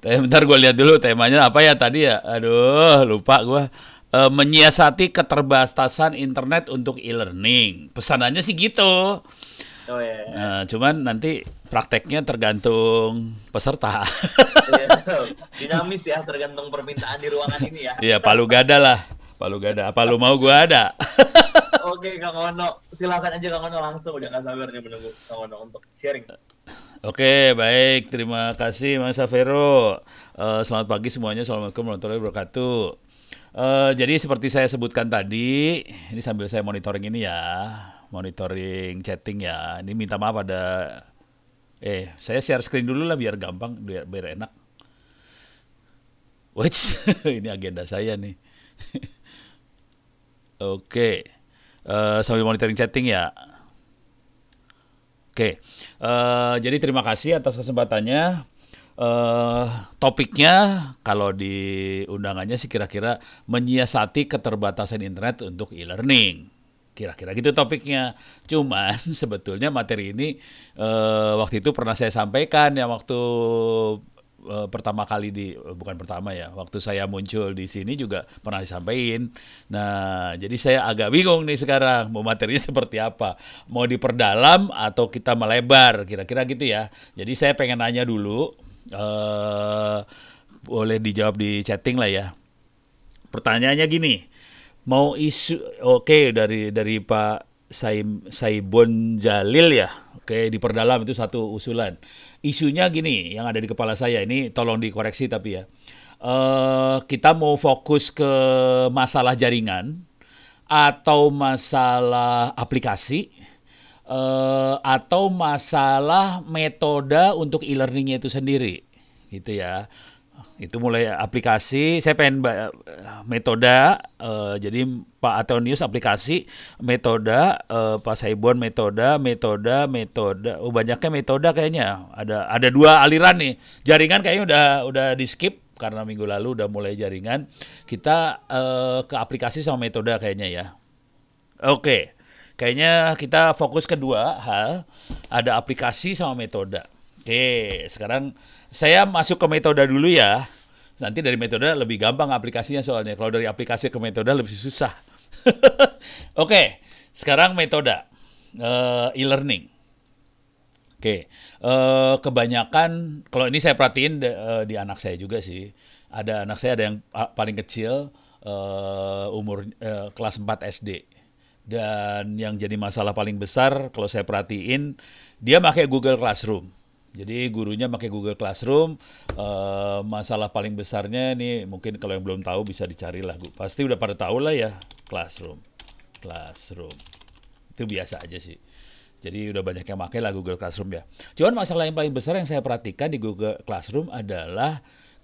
bentar gue lihat dulu temanya apa ya tadi ya. Aduh, lupa gue. E, menyiasati keterbatasan internet untuk e-learning. Pesanannya sih gitu. Oh, Yeah. Iya, iya. Nah, cuman nanti prakteknya tergantung peserta. Iya, Dinamis ya, tergantung permintaan di ruangan ini ya. Iya, palu gada lah. Palu gada. Apa lu mau gua ada? Oke, Kang Ono. Silakan aja Kang Ono langsung. Udah nggak sabar nih menunggu Kang Ono untuk sharing. Oke, baik. Terima kasih Mas Savero. Uh, eh, selamat pagi semuanya. Assalamualaikum warahmatullahi wabarakatuh. Uh, jadi seperti saya sebutkan tadi, ini sambil saya monitoring ini ya, monitoring chatting ya. Ini minta maaf ada eh saya share screen dulu lah biar gampang, biar, biar enak. Which ini agenda saya nih. Oke. Okay. Uh, eh, sambil monitoring chatting ya. Oke, uh, jadi terima kasih atas kesempatannya. Uh, topiknya kalau di undangannya sih kira-kira menyiasati keterbatasan internet untuk e-learning. Kira-kira gitu topiknya. Cuman sebetulnya materi ini uh, waktu itu pernah saya sampaikan ya waktu Eh, pertama kali di eh, bukan pertama ya waktu saya muncul di sini juga pernah disampaikan nah jadi saya agak bingung nih sekarang mau materinya seperti apa mau diperdalam atau kita melebar kira-kira gitu ya jadi saya pengen nanya dulu uh, boleh dijawab di chatting lah ya pertanyaannya gini mau isu oke okay, dari dari Pak Saim Saibon Jalil ya oke diperdalam itu satu usulan Isunya gini, yang ada di kepala saya ini tolong dikoreksi tapi ya. Uh, kita mau fokus ke masalah jaringan atau masalah aplikasi uh, atau masalah metode untuk e-learningnya itu sendiri, gitu ya itu mulai aplikasi saya pengen eh, metoda uh, eh, jadi Pak Atonius aplikasi metoda uh, eh, Pak Saibon metoda metoda metoda oh banyaknya metoda kayaknya ada ada dua aliran nih jaringan kayaknya udah udah di skip karena minggu lalu udah mulai jaringan kita uh, ke aplikasi sama metoda kayaknya ya oke okay. kayaknya kita fokus kedua hal ada aplikasi sama metoda oke okay. sekarang saya masuk ke metode dulu ya. Nanti dari metode lebih gampang aplikasinya soalnya. Kalau dari aplikasi ke metode lebih susah. Oke, okay, sekarang metode uh, e-learning. Oke, okay. uh, eh, kebanyakan kalau ini saya perhatiin uh, di anak saya juga sih. Ada anak saya ada yang paling kecil uh, umur uh, kelas 4 SD. Dan yang jadi masalah paling besar kalau saya perhatiin dia pakai Google Classroom jadi gurunya pakai Google Classroom. Uh, masalah paling besarnya nih mungkin kalau yang belum tahu bisa dicari lah. Pasti udah pada tahu lah ya Classroom. Classroom. Itu biasa aja sih. Jadi udah banyak yang pakai lah Google Classroom ya. Cuman masalah yang paling besar yang saya perhatikan di Google Classroom adalah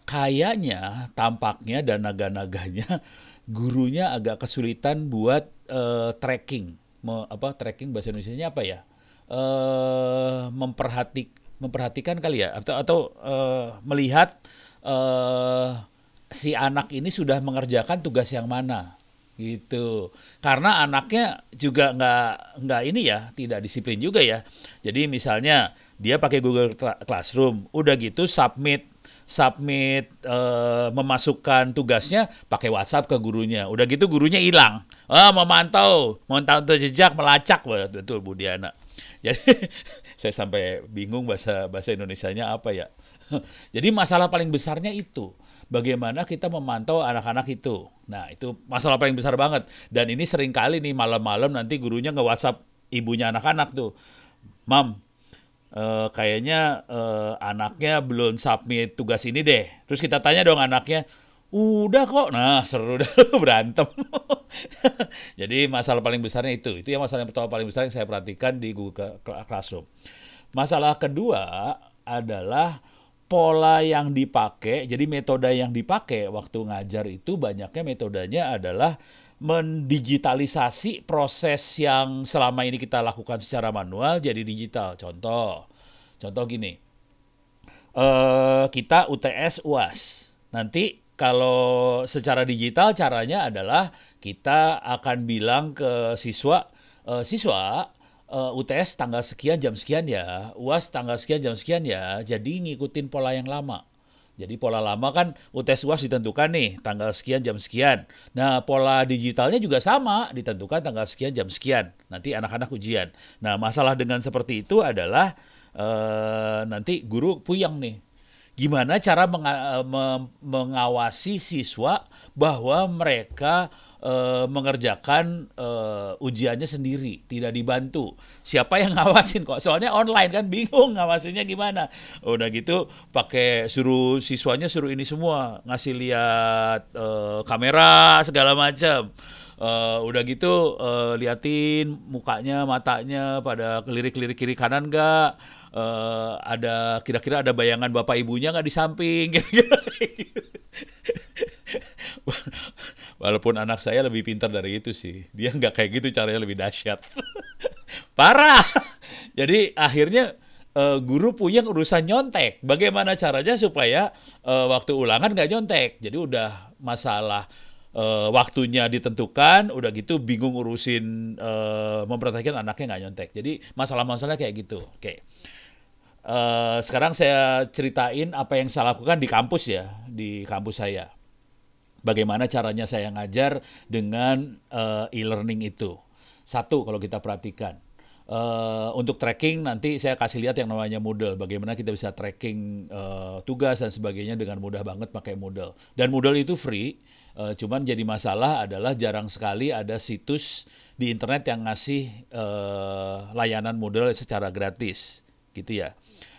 kayaknya tampaknya dan naga-naganya gurunya agak kesulitan buat uh, tracking. Me, apa tracking bahasa Indonesia-nya apa ya? Uh, eh, memperhatikan memperhatikan kali ya atau atau uh, melihat uh, si anak ini sudah mengerjakan tugas yang mana gitu karena anaknya juga nggak nggak ini ya tidak disiplin juga ya jadi misalnya dia pakai Google Classroom udah gitu submit submit e, memasukkan tugasnya pakai WhatsApp ke gurunya. Udah gitu gurunya hilang. Ah, memantau, memantau jejak, melacak betul Bu Diana. Jadi saya sampai bingung bahasa bahasa Indonesianya apa ya. Jadi masalah paling besarnya itu bagaimana kita memantau anak-anak itu. Nah, itu masalah paling besar banget. Dan ini sering kali nih malam-malam nanti gurunya nge-WhatsApp ibunya anak-anak tuh. Mam, eh, kayaknya eh, anaknya belum submit tugas ini deh. Terus kita tanya dong anaknya, Udah kok. Nah, seru dah berantem. Jadi masalah paling besarnya itu. Itu yang masalah yang pertama paling besar yang saya perhatikan di Google Classroom. Masalah kedua adalah pola yang dipakai. Jadi metode yang dipakai waktu ngajar itu banyaknya metodenya adalah mendigitalisasi proses yang selama ini kita lakukan secara manual jadi digital. Contoh, contoh gini, eh, kita UTS UAS nanti kalau secara digital caranya adalah kita akan bilang ke siswa, e, siswa e, eh, UTS tanggal sekian jam sekian ya, UAS tanggal sekian jam sekian ya. Jadi ngikutin pola yang lama. Jadi pola lama kan UTS UAS ditentukan nih tanggal sekian jam sekian. Nah, pola digitalnya juga sama, ditentukan tanggal sekian jam sekian. Nanti anak-anak ujian. Nah, masalah dengan seperti itu adalah e, nanti guru puyang nih Gimana cara menga eh, mengawasi siswa bahwa mereka e, mengerjakan e, ujiannya sendiri, tidak dibantu. Siapa yang ngawasin kok? Soalnya online kan bingung ngawasinya gimana. Udah gitu pakai suruh siswanya suruh ini semua, ngasih lihat e, kamera segala macam uh, udah gitu uh, liatin mukanya matanya pada kelirik-kelirik kiri kanan gak uh, ada kira-kira ada bayangan bapak ibunya nggak di samping walaupun anak saya lebih pintar dari itu sih dia nggak kayak gitu caranya lebih dahsyat parah jadi akhirnya uh, guru punya urusan nyontek bagaimana caranya supaya uh, waktu ulangan nggak nyontek jadi udah masalah uh, waktunya ditentukan, udah gitu bingung urusin uh, memperhatikan anaknya nggak nyontek. Jadi masalah masalah kayak gitu. Oke. Okay. Uh, sekarang saya ceritain apa yang saya lakukan di kampus ya, di kampus saya. Bagaimana caranya saya ngajar dengan uh, e-learning itu. Satu, kalau kita perhatikan. Uh, untuk tracking nanti saya kasih lihat yang namanya Moodle, bagaimana kita bisa tracking uh, tugas dan sebagainya dengan mudah banget pakai Moodle. Dan Moodle itu free, uh, cuman jadi masalah adalah jarang sekali ada situs di internet yang ngasih uh, layanan Moodle secara gratis, gitu ya.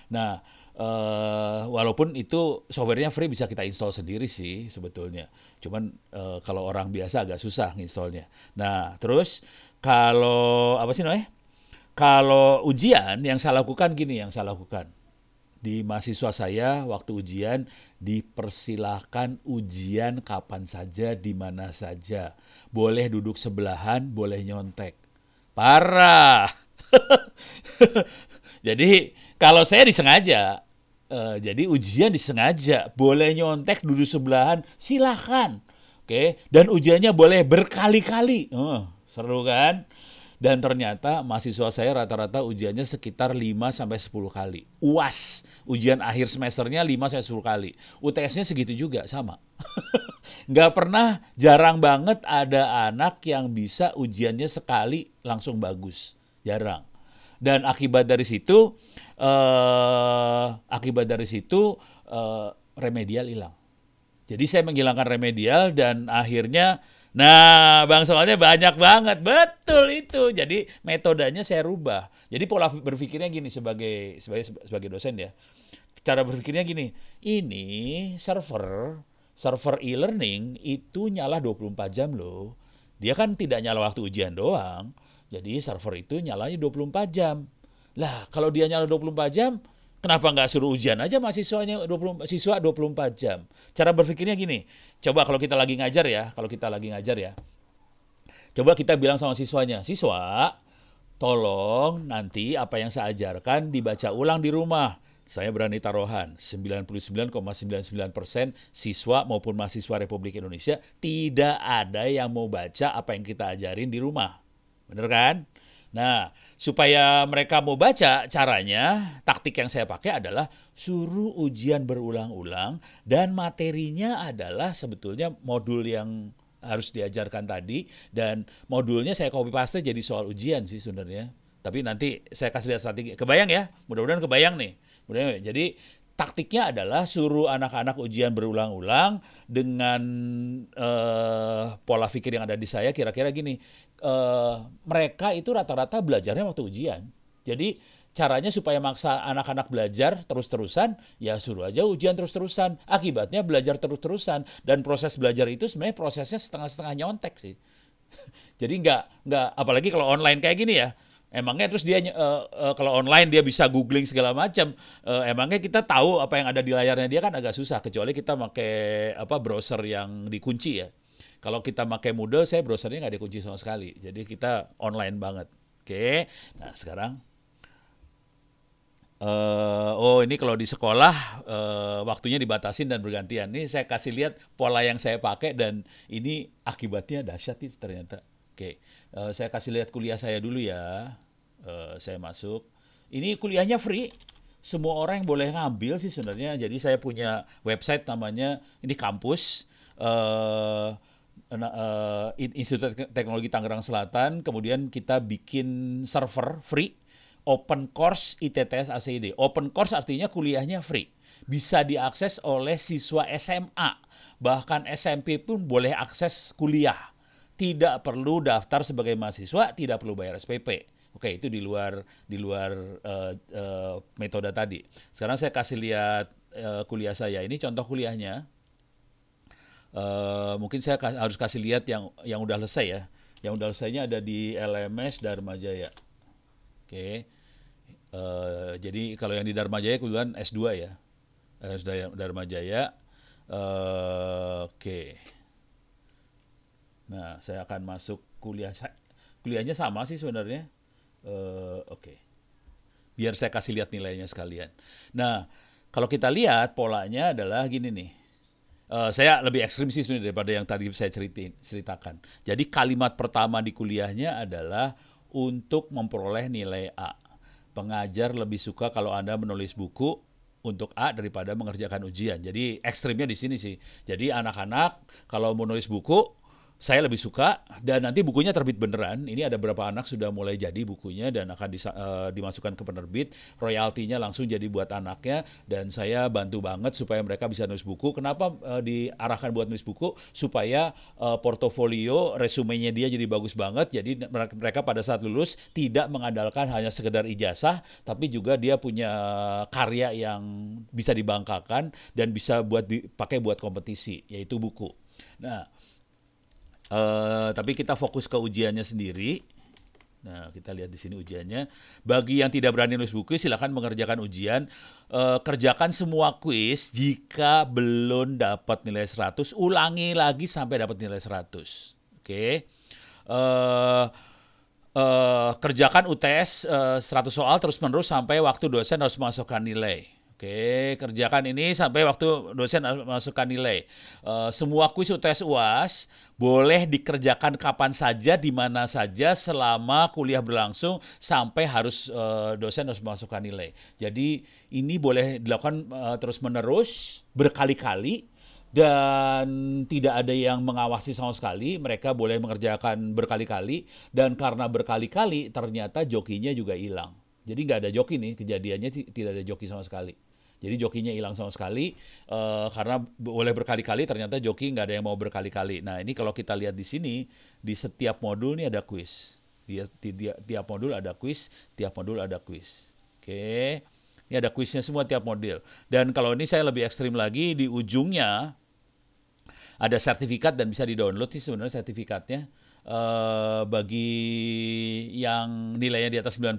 Nah, uh, walaupun itu softwarenya free bisa kita install sendiri sih sebetulnya. Cuman uh, kalau orang biasa agak susah installnya. Nah, terus kalau apa sih Noe? Kalau ujian yang saya lakukan gini, yang saya lakukan di mahasiswa saya waktu ujian dipersilahkan ujian kapan saja, di mana saja. Boleh duduk sebelahan, boleh nyontek. Parah. Jadi kalau saya disengaja, uh, jadi ujian disengaja, boleh nyontek duduk sebelahan, silahkan. Oke, okay? dan ujiannya boleh berkali-kali. Uh, seru kan? Dan ternyata mahasiswa saya rata-rata ujiannya sekitar 5 sampai 10 kali. UAS, ujian akhir semesternya 5 sampai 10 kali. UTS-nya segitu juga, sama. Nggak pernah, jarang banget ada anak yang bisa ujiannya sekali langsung bagus. Jarang. Dan akibat dari situ, uh, akibat dari situ uh, remedial hilang. Jadi saya menghilangkan remedial dan akhirnya Nah, bang soalnya banyak banget, betul itu. Jadi metodenya saya rubah. Jadi pola berpikirnya gini sebagai sebagai sebagai dosen ya. Cara berpikirnya gini, ini server server e-learning itu nyala 24 jam loh. Dia kan tidak nyala waktu ujian doang. Jadi server itu nyalanya 24 jam. Lah, kalau dia nyala 24 jam, kenapa nggak suruh ujian aja mahasiswanya 20 siswa 24 jam? Cara berpikirnya gini. Coba kalau kita lagi ngajar ya, kalau kita lagi ngajar ya. Coba kita bilang sama siswanya, "Siswa, tolong nanti apa yang saya ajarkan dibaca ulang di rumah." Saya berani taruhan, 99,99% ,99 siswa maupun mahasiswa Republik Indonesia tidak ada yang mau baca apa yang kita ajarin di rumah. Bener kan? Nah, supaya mereka mau baca caranya, taktik yang saya pakai adalah suruh ujian berulang-ulang dan materinya adalah sebetulnya modul yang harus diajarkan tadi dan modulnya saya copy paste jadi soal ujian sih sebenarnya. Tapi nanti saya kasih lihat strategi. Kebayang ya? Mudah-mudahan kebayang nih. Mudah-mudahan. Jadi taktiknya adalah suruh anak-anak ujian berulang-ulang dengan uh, pola pikir yang ada di saya kira-kira gini uh, mereka itu rata-rata belajarnya waktu ujian jadi caranya supaya maksa anak-anak belajar terus-terusan ya suruh aja ujian terus-terusan akibatnya belajar terus-terusan dan proses belajar itu sebenarnya prosesnya setengah-setengah nyontek sih jadi nggak nggak apalagi kalau online kayak gini ya Emangnya terus dia uh, uh, kalau online dia bisa googling segala macam. Uh, emangnya kita tahu apa yang ada di layarnya dia kan agak susah kecuali kita pakai apa browser yang dikunci ya. Kalau kita pakai Moodle, saya browsernya nggak dikunci sama sekali. Jadi kita online banget. Oke, nah sekarang Uh, oh ini kalau di sekolah uh, waktunya dibatasin dan bergantian. Ini saya kasih lihat pola yang saya pakai dan ini akibatnya dahsyat ternyata. Oke, uh, saya kasih lihat kuliah saya dulu ya. Uh, saya masuk. Ini kuliahnya free. Semua orang yang boleh ngambil sih sebenarnya. Jadi saya punya website namanya ini kampus uh, uh, Institut Teknologi Tangerang Selatan. Kemudian kita bikin server free. Open Course ITTS ACID. Open Course artinya kuliahnya free. Bisa diakses oleh siswa SMA. Bahkan SMP pun boleh akses kuliah tidak perlu daftar sebagai mahasiswa, tidak perlu bayar SPP. Oke, itu di luar di luar uh, uh, metode tadi. Sekarang saya kasih lihat uh, kuliah saya. Ini contoh kuliahnya. Uh, mungkin saya kas harus kasih lihat yang yang udah selesai ya. Yang udah selesainya ada di LMS Dharma Jaya. Oke. Okay. Uh, jadi kalau yang di ya. Dharma Jaya kebetulan S2 ya. LMS Dharma Jaya. Uh, Oke. Okay. Nah, saya akan masuk kuliah kuliahnya sama sih sebenarnya. Uh, Oke, okay. biar saya kasih lihat nilainya sekalian. Nah, kalau kita lihat polanya adalah gini nih. Uh, saya lebih ekstrim sih sebenarnya daripada yang tadi saya ceritin, ceritakan. Jadi kalimat pertama di kuliahnya adalah untuk memperoleh nilai A. Pengajar lebih suka kalau Anda menulis buku untuk A daripada mengerjakan ujian. Jadi ekstrimnya di sini sih. Jadi anak-anak kalau menulis buku saya lebih suka dan nanti bukunya terbit beneran. Ini ada beberapa anak sudah mulai jadi bukunya dan akan disa, uh, dimasukkan ke penerbit. Royaltinya langsung jadi buat anaknya dan saya bantu banget supaya mereka bisa nulis buku. Kenapa uh, diarahkan buat nulis buku? Supaya uh, portofolio, resumenya dia jadi bagus banget. Jadi mereka pada saat lulus tidak mengandalkan hanya sekedar ijazah, tapi juga dia punya karya yang bisa dibangkakan dan bisa buat dipakai buat kompetisi, yaitu buku. Nah, Uh, tapi kita fokus ke ujiannya sendiri. Nah, kita lihat di sini ujiannya. Bagi yang tidak berani nulis buku, silakan mengerjakan ujian. E, kerjakan semua kuis. Jika belum dapat nilai 100, ulangi lagi sampai dapat nilai 100. Oke. Okay. Eh, e, kerjakan UTS e, 100 soal terus-menerus sampai waktu dosen harus memasukkan nilai. Oke, kerjakan ini sampai waktu dosen masukkan nilai. E, semua kuis UTS UAS boleh dikerjakan kapan saja, di mana saja, selama kuliah berlangsung sampai harus e, dosen harus masukkan nilai. Jadi ini boleh dilakukan e, eh, terus menerus berkali-kali dan tidak ada yang mengawasi sama sekali. Mereka boleh mengerjakan berkali-kali dan karena berkali-kali ternyata jokinya juga hilang. Jadi nggak ada joki nih kejadiannya tidak ada joki sama sekali. Jadi jokinya hilang sama sekali uh, karena boleh berkali-kali ternyata joki nggak ada yang mau berkali-kali. Nah ini kalau kita lihat di sini di setiap modul ini ada quiz. Dia tiap, tiap modul ada quiz, tiap modul ada quiz. Oke. Okay. Ini ada quiznya semua tiap modul. Dan kalau ini saya lebih ekstrim lagi, di ujungnya ada sertifikat dan bisa di-download sih sebenarnya sertifikatnya. Eh, bagi yang nilainya di atas 90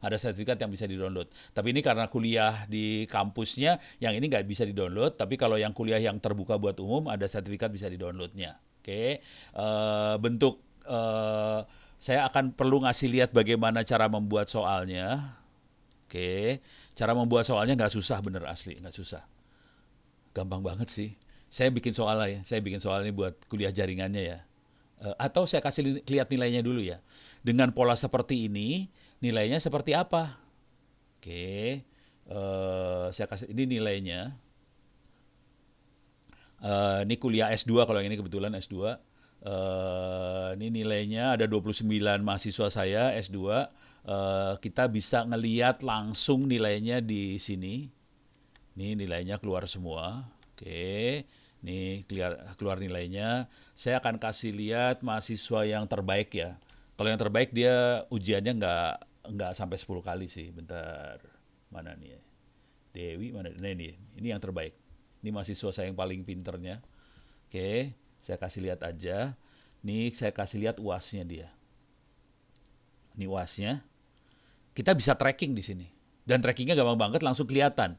ada sertifikat yang bisa di-download. Tapi ini karena kuliah di kampusnya yang ini nggak bisa di-download, tapi kalau yang kuliah yang terbuka buat umum ada sertifikat bisa di-downloadnya. Oke. Okay. Eh, bentuk uh, saya akan perlu ngasih lihat bagaimana cara membuat soalnya. Oke. Okay. Cara membuat soalnya nggak susah bener asli, nggak susah. Gampang banget sih. Saya bikin soal ya, saya bikin soal ini buat kuliah jaringannya ya. Eh, atau saya kasih lihat nilainya dulu ya. Dengan pola seperti ini, nilainya seperti apa? Oke, uh, saya kasih ini nilainya. Uh, ini kuliah S2 kalau yang ini kebetulan S2. Uh, ini nilainya ada 29 mahasiswa saya S2. Uh, kita bisa ngeliat langsung nilainya di sini. Ini nilainya keluar semua. Oke. Okay Nih keluar, nilainya. Saya akan kasih lihat mahasiswa yang terbaik ya. Kalau yang terbaik dia ujiannya nggak nggak sampai 10 kali sih. Bentar mana nih? Dewi mana? Nah ini ini yang terbaik. Ini mahasiswa saya yang paling pinternya. Oke, saya kasih lihat aja. Nih saya kasih lihat uasnya dia. Ini uasnya. Kita bisa tracking di sini dan trackingnya gampang banget langsung kelihatan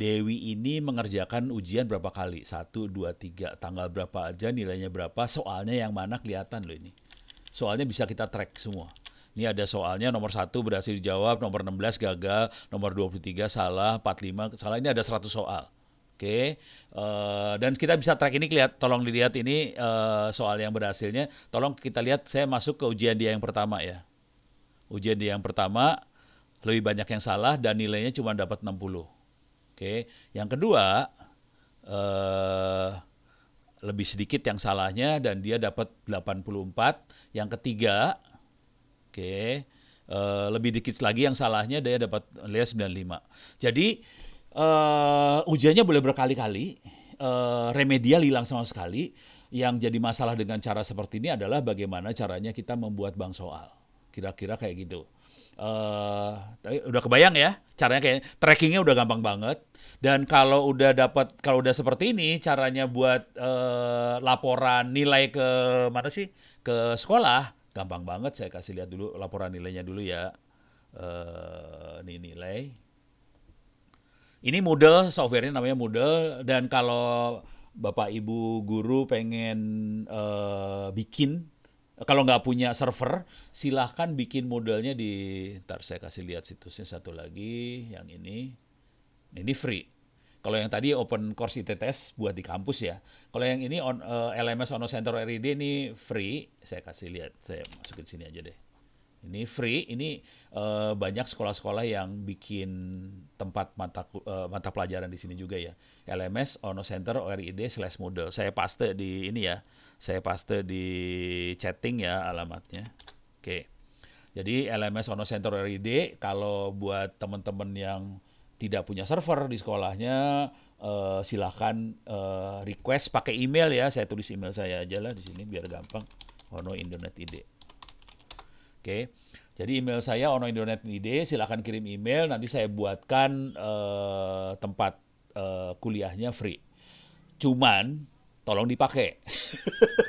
Dewi ini mengerjakan ujian berapa kali? Satu, dua, tiga. Tanggal berapa aja, nilainya berapa, soalnya yang mana kelihatan loh ini. Soalnya bisa kita track semua. Ini ada soalnya nomor satu berhasil dijawab, nomor 16 gagal, nomor 23 salah, 45 salah. Ini ada 100 soal. Oke, okay. uh, eh, dan kita bisa track ini lihat, tolong dilihat ini uh, soal yang berhasilnya. Tolong kita lihat, saya masuk ke ujian dia yang pertama ya. Ujian dia yang pertama lebih banyak yang salah dan nilainya cuma dapat 60. Oke, yang kedua eh, lebih sedikit yang salahnya dan dia dapat 84. Yang ketiga, oke, eh, lebih dikit lagi yang salahnya dia dapat nilai 95. Jadi eh, ujiannya boleh berkali-kali, eh, remedial hilang sama sekali. Yang jadi masalah dengan cara seperti ini adalah bagaimana caranya kita membuat bank soal. Kira-kira kayak gitu. Uh, udah kebayang ya caranya kayak trackingnya udah gampang banget dan kalau udah dapat kalau udah seperti ini caranya buat uh, laporan nilai ke mana sih ke sekolah gampang banget saya kasih lihat dulu laporan nilainya dulu ya uh, ini nilai ini model softwarenya namanya model dan kalau bapak ibu guru pengen uh, bikin kalau nggak punya server, silahkan bikin modelnya di, ntar saya kasih lihat situsnya satu lagi, yang ini, nah, ini free. Kalau yang tadi open course ITTS buat di kampus ya. Kalau yang ini on, uh, eh, LMS Ono Center RID ini free, saya kasih lihat, saya masukin sini aja deh. Ini free, ini uh, banyak sekolah-sekolah yang bikin tempat mata uh, mata pelajaran di sini juga ya. LMS Ono Center RID slash model. Saya paste di ini ya, saya paste di chatting ya alamatnya. Oke. Jadi LMS Ono Center RID kalau buat teman-teman yang tidak punya server di sekolahnya uh, silahkan uh, request pakai email ya. Saya tulis email saya aja lah di sini biar gampang. Ono Internet ID. Oke. Jadi email saya Ono Internet ID silahkan kirim email nanti saya buatkan uh, tempat uh, kuliahnya free. Cuman tolong dipakai.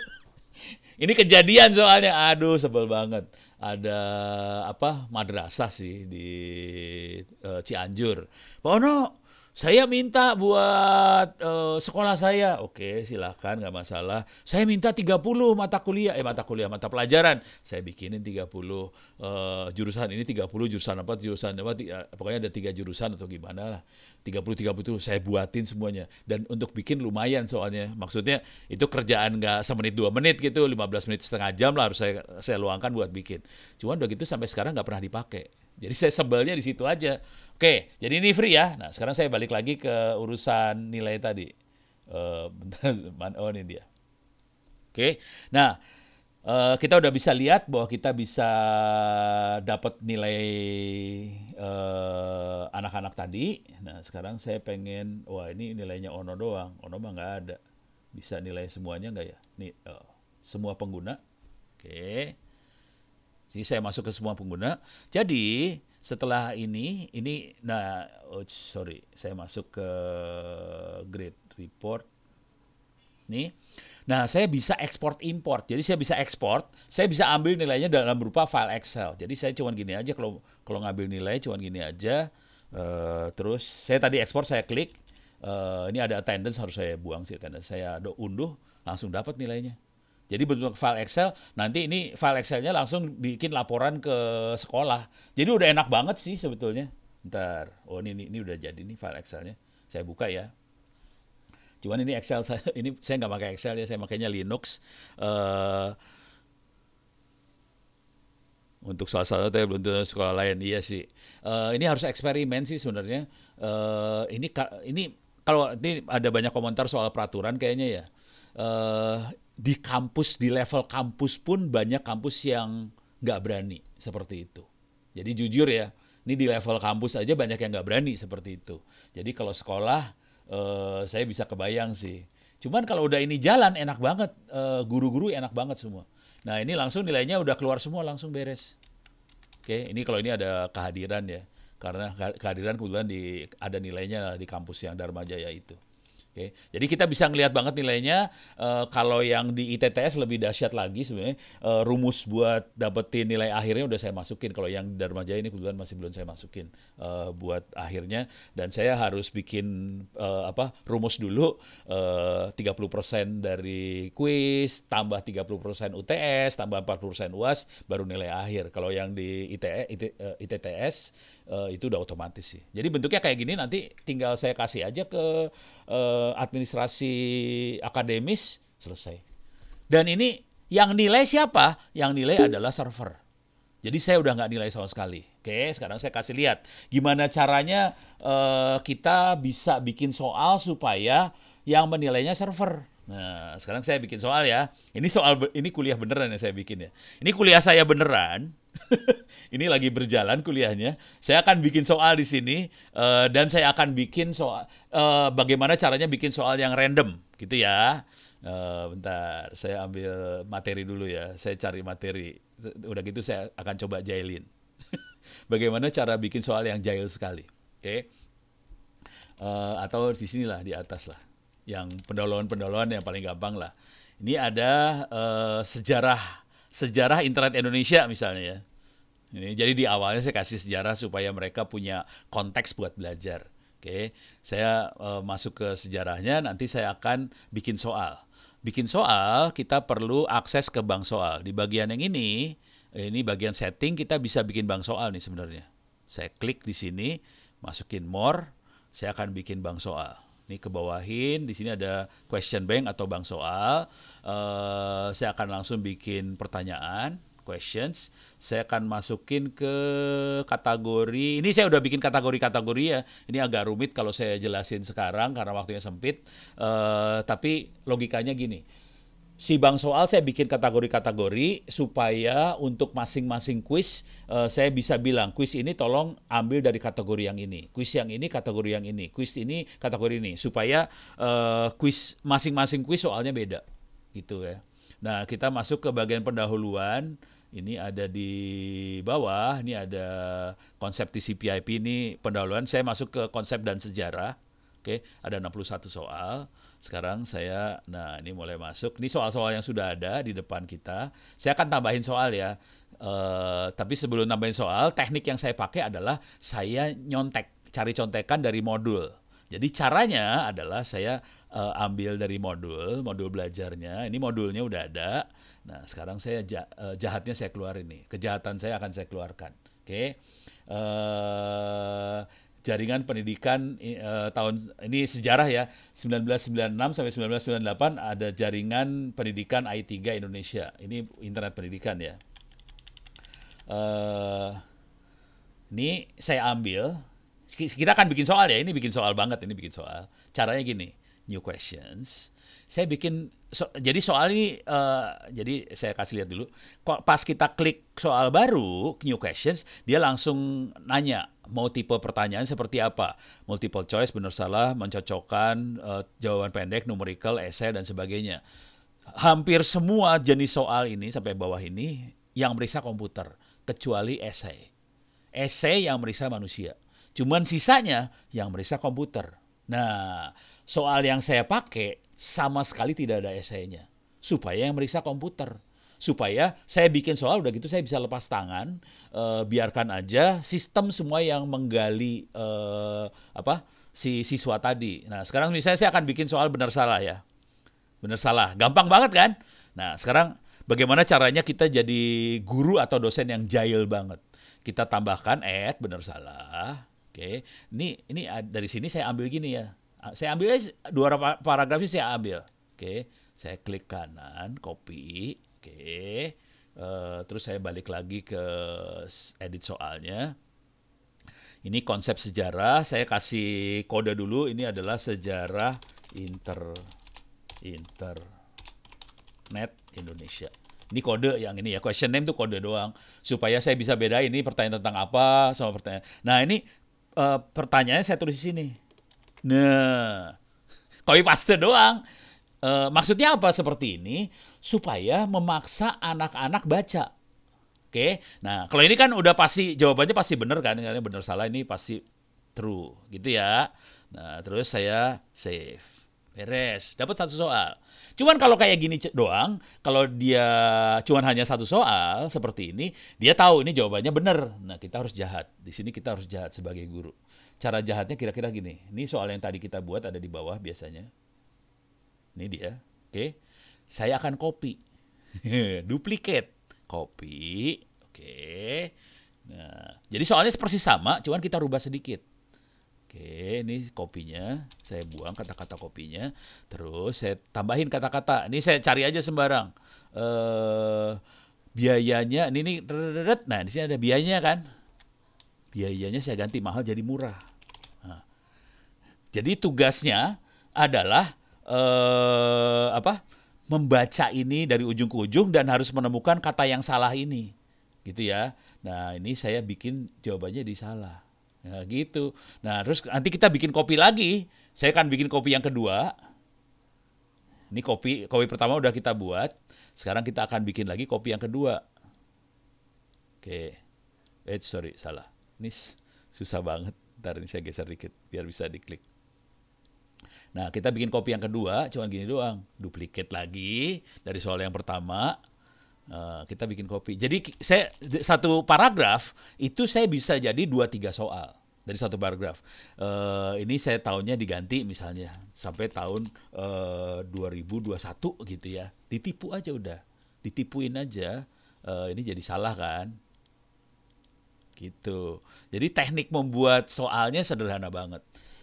Ini kejadian soalnya, aduh sebel banget. Ada apa madrasah sih di uh, Cianjur. Pak Ono, saya minta buat uh, sekolah saya. Oke, silakan nggak masalah. Saya minta 30 mata kuliah, eh mata kuliah, mata pelajaran. Saya bikinin 30 uh, eh, jurusan ini 30 jurusan apa, jurusan apa, pokoknya ada tiga jurusan atau gimana lah. 30-30 itu saya buatin semuanya. Dan untuk bikin lumayan soalnya. Maksudnya itu kerjaan nggak semenit dua menit gitu, 15 menit setengah jam lah harus saya, saya luangkan buat bikin. Cuman udah gitu sampai sekarang nggak pernah dipakai. Jadi saya sebelnya di situ aja. Oke, jadi ini free ya. Nah sekarang saya balik lagi ke urusan nilai tadi. Uh, bentar, oh ini dia. Oke, nah Eh, kita udah bisa lihat bahwa kita bisa dapat nilai anak eh, anak-anak tadi. Nah, sekarang saya pengen, wah ini nilainya Ono doang. Ono mah nggak ada. Bisa nilai semuanya nggak ya? Nih, uh, semua pengguna. Oke. Okay. Jadi saya masuk ke semua pengguna. Jadi setelah ini, ini, nah, oh, sorry, saya masuk ke grade report. Nih, Nah, saya bisa ekspor import. Jadi saya bisa ekspor, saya bisa ambil nilainya dalam berupa file Excel. Jadi saya cuman gini aja kalau kalau ngambil nilai cuman gini aja. Uh, terus saya tadi ekspor saya klik uh, ini ada attendance harus saya buang sih attendance. Saya do unduh langsung dapat nilainya. Jadi bentuk file Excel, nanti ini file Excelnya langsung bikin laporan ke sekolah. Jadi udah enak banget sih sebetulnya. Ntar, oh ini, ini, ini udah jadi nih file Excelnya. Saya buka ya. Cuman ini Excel saya ini saya nggak pakai Excel ya, saya makainya Linux. Uh, untuk salah satu tapi belum tentu sekolah lain iya sih uh, ini harus eksperimen sih sebenarnya uh, ini ini kalau ini ada banyak komentar soal peraturan kayaknya ya uh, di kampus di level kampus pun banyak kampus yang nggak berani seperti itu jadi jujur ya ini di level kampus aja banyak yang nggak berani seperti itu jadi kalau sekolah Eh, saya bisa kebayang sih. Cuman kalau udah ini jalan enak banget, guru eh, guru-guru enak banget semua. Nah ini langsung nilainya udah keluar semua langsung beres. Oke, ini kalau ini ada kehadiran ya, karena kehadiran kebetulan di ada nilainya di kampus yang Dharma Jaya itu. Oke, jadi kita bisa ngelihat banget nilainya. Uh, kalau yang di ITTS lebih dahsyat lagi sebenarnya uh, rumus buat dapetin nilai akhirnya udah saya masukin. Kalau yang Dharma Jaya ini kebetulan masih belum saya masukin uh, buat akhirnya dan saya harus bikin uh, apa rumus dulu uh, 30% dari kuis, tambah 30% UTS, tambah 40% UAS baru nilai akhir. Kalau yang di ITTS e, uh, itu udah otomatis sih. Jadi bentuknya kayak gini nanti tinggal saya kasih aja ke uh, administrasi akademis selesai. Dan ini yang nilai siapa? Yang nilai adalah server. Jadi saya udah nggak nilai sama sekali. Oke, sekarang saya kasih lihat gimana caranya uh, kita bisa bikin soal supaya yang menilainya server. Nah, sekarang saya bikin soal ya. Ini soal ini kuliah beneran yang saya bikin ya. Ini kuliah saya beneran. ini lagi berjalan kuliahnya. Saya akan bikin soal di sini uh, dan saya akan bikin soal uh, bagaimana caranya bikin soal yang random gitu ya. Uh, bentar, saya ambil materi dulu ya. Saya cari materi. Udah gitu saya akan coba jailin. bagaimana cara bikin soal yang jail sekali. Oke. Okay? Uh, atau di sinilah di atas lah. Yang pendahuluan-pendahuluan yang paling gampang lah. Ini ada uh, sejarah sejarah internet Indonesia misalnya ya. Ini, jadi di awalnya saya kasih sejarah supaya mereka punya konteks buat belajar. Oke, okay. saya e, masuk ke sejarahnya. Nanti saya akan bikin soal. Bikin soal kita perlu akses ke bank soal. Di bagian yang ini, ini bagian setting kita bisa bikin bank soal nih sebenarnya. Saya klik di sini, masukin more, saya akan bikin bank soal. Nih ke bawahin, di sini ada question bank atau bank soal. Uh, saya akan langsung bikin pertanyaan, questions. Saya akan masukin ke kategori. Ini saya udah bikin kategori-kategori ya. Ini agak rumit kalau saya jelasin sekarang karena waktunya sempit. Uh, tapi logikanya gini si Bang Soal saya bikin kategori-kategori supaya untuk masing-masing kuis uh, saya bisa bilang kuis ini tolong ambil dari kategori yang ini, kuis yang ini kategori yang ini, kuis ini kategori ini supaya uh, kuis masing-masing kuis soalnya beda gitu ya. Nah, kita masuk ke bagian pendahuluan. Ini ada di bawah, ini ada konsep TCPIP ini pendahuluan. Saya masuk ke konsep dan sejarah. Oke, ada 61 soal. Sekarang saya, nah ini mulai masuk. Ini soal-soal yang sudah ada di depan kita. Saya akan tambahin soal ya. Uh, tapi sebelum nambahin soal, teknik yang saya pakai adalah saya nyontek, cari contekan dari modul. Jadi caranya adalah saya uh, ambil dari modul, modul belajarnya. Ini modulnya udah ada. Nah sekarang saya eh, jahatnya saya keluar ini Kejahatan saya akan saya keluarkan. Oke. Okay? Uh, jaringan pendidikan uh, tahun ini sejarah ya 1996 sampai 1998 ada jaringan pendidikan I3 Indonesia ini internet pendidikan ya uh, ini saya ambil kita akan bikin soal ya ini bikin soal banget ini bikin soal caranya gini new questions saya bikin so, jadi soal ini uh, jadi saya kasih lihat dulu pas kita klik soal baru new questions dia langsung nanya mau tipe pertanyaan seperti apa. Multiple choice, benar salah, mencocokkan, uh, jawaban pendek, numerical, essay, dan sebagainya. Hampir semua jenis soal ini sampai bawah ini yang meriksa komputer, kecuali essay. Essay yang meriksa manusia. Cuman sisanya yang meriksa komputer. Nah, soal yang saya pakai sama sekali tidak ada essaynya. Supaya yang meriksa komputer supaya saya bikin soal udah gitu saya bisa lepas tangan uh, biarkan aja sistem semua yang menggali uh, apa si siswa tadi. Nah, sekarang misalnya saya akan bikin soal benar salah ya. Benar salah. Gampang banget kan? Nah, sekarang bagaimana caranya kita jadi guru atau dosen yang jahil banget? Kita tambahkan et benar salah. Oke. Ini ini dari sini saya ambil gini ya. Saya ambil dua ini saya ambil. Oke. Saya klik kanan, copy. Oke. Uh, terus saya balik lagi ke edit soalnya. Ini konsep sejarah, saya kasih kode dulu. Ini adalah sejarah inter internet Indonesia. Ini kode yang ini ya, question name itu kode doang supaya saya bisa beda. ini pertanyaan tentang apa sama pertanyaan. Nah, ini uh, pertanyaannya saya tulis di sini. Nah, copy paste doang. Uh, maksudnya apa seperti ini? supaya memaksa anak-anak baca. Oke, nah kalau ini kan udah pasti jawabannya pasti benar kan, Ini kan benar salah ini pasti true gitu ya. Nah terus saya save, beres, dapat satu soal. Cuman kalau kayak gini doang, kalau dia cuman hanya satu soal seperti ini, dia tahu ini jawabannya benar. Nah kita harus jahat, di sini kita harus jahat sebagai guru. Cara jahatnya kira-kira gini, ini soal yang tadi kita buat ada di bawah biasanya. Ini dia, oke saya akan copy. Duplikat, copy. Oke. Okay. Nah, jadi soalnya persis sama, cuman kita rubah sedikit. Oke, ini kopinya. Saya buang kata-kata kopinya. Terus saya tambahin kata-kata. Ini saya cari aja sembarang. Eh biayanya ini ini nah di sini ada biayanya kan. Biayanya saya ganti mahal jadi murah. Nah, jadi tugasnya adalah eh apa? membaca ini dari ujung ke ujung dan harus menemukan kata yang salah ini. Gitu ya. Nah, ini saya bikin jawabannya di salah. Nah, gitu. Nah, terus nanti kita bikin kopi lagi. Saya akan bikin kopi yang kedua. Ini kopi kopi pertama udah kita buat. Sekarang kita akan bikin lagi kopi yang kedua. Oke. Eh, sorry, salah. Ini susah banget. Ntar ini saya geser dikit biar bisa diklik. Nah, kita bikin kopi yang kedua cuman gini doang, duplikat lagi dari soal yang pertama. Uh, kita bikin kopi. Jadi saya satu paragraf itu saya bisa jadi dua tiga soal dari satu paragraf. Uh, ini saya tahunnya diganti misalnya sampai tahun eh, uh, 2021 gitu ya. Ditipu aja udah. Ditipuin aja. Uh, ini jadi salah kan? Gitu. Jadi teknik membuat soalnya sederhana banget.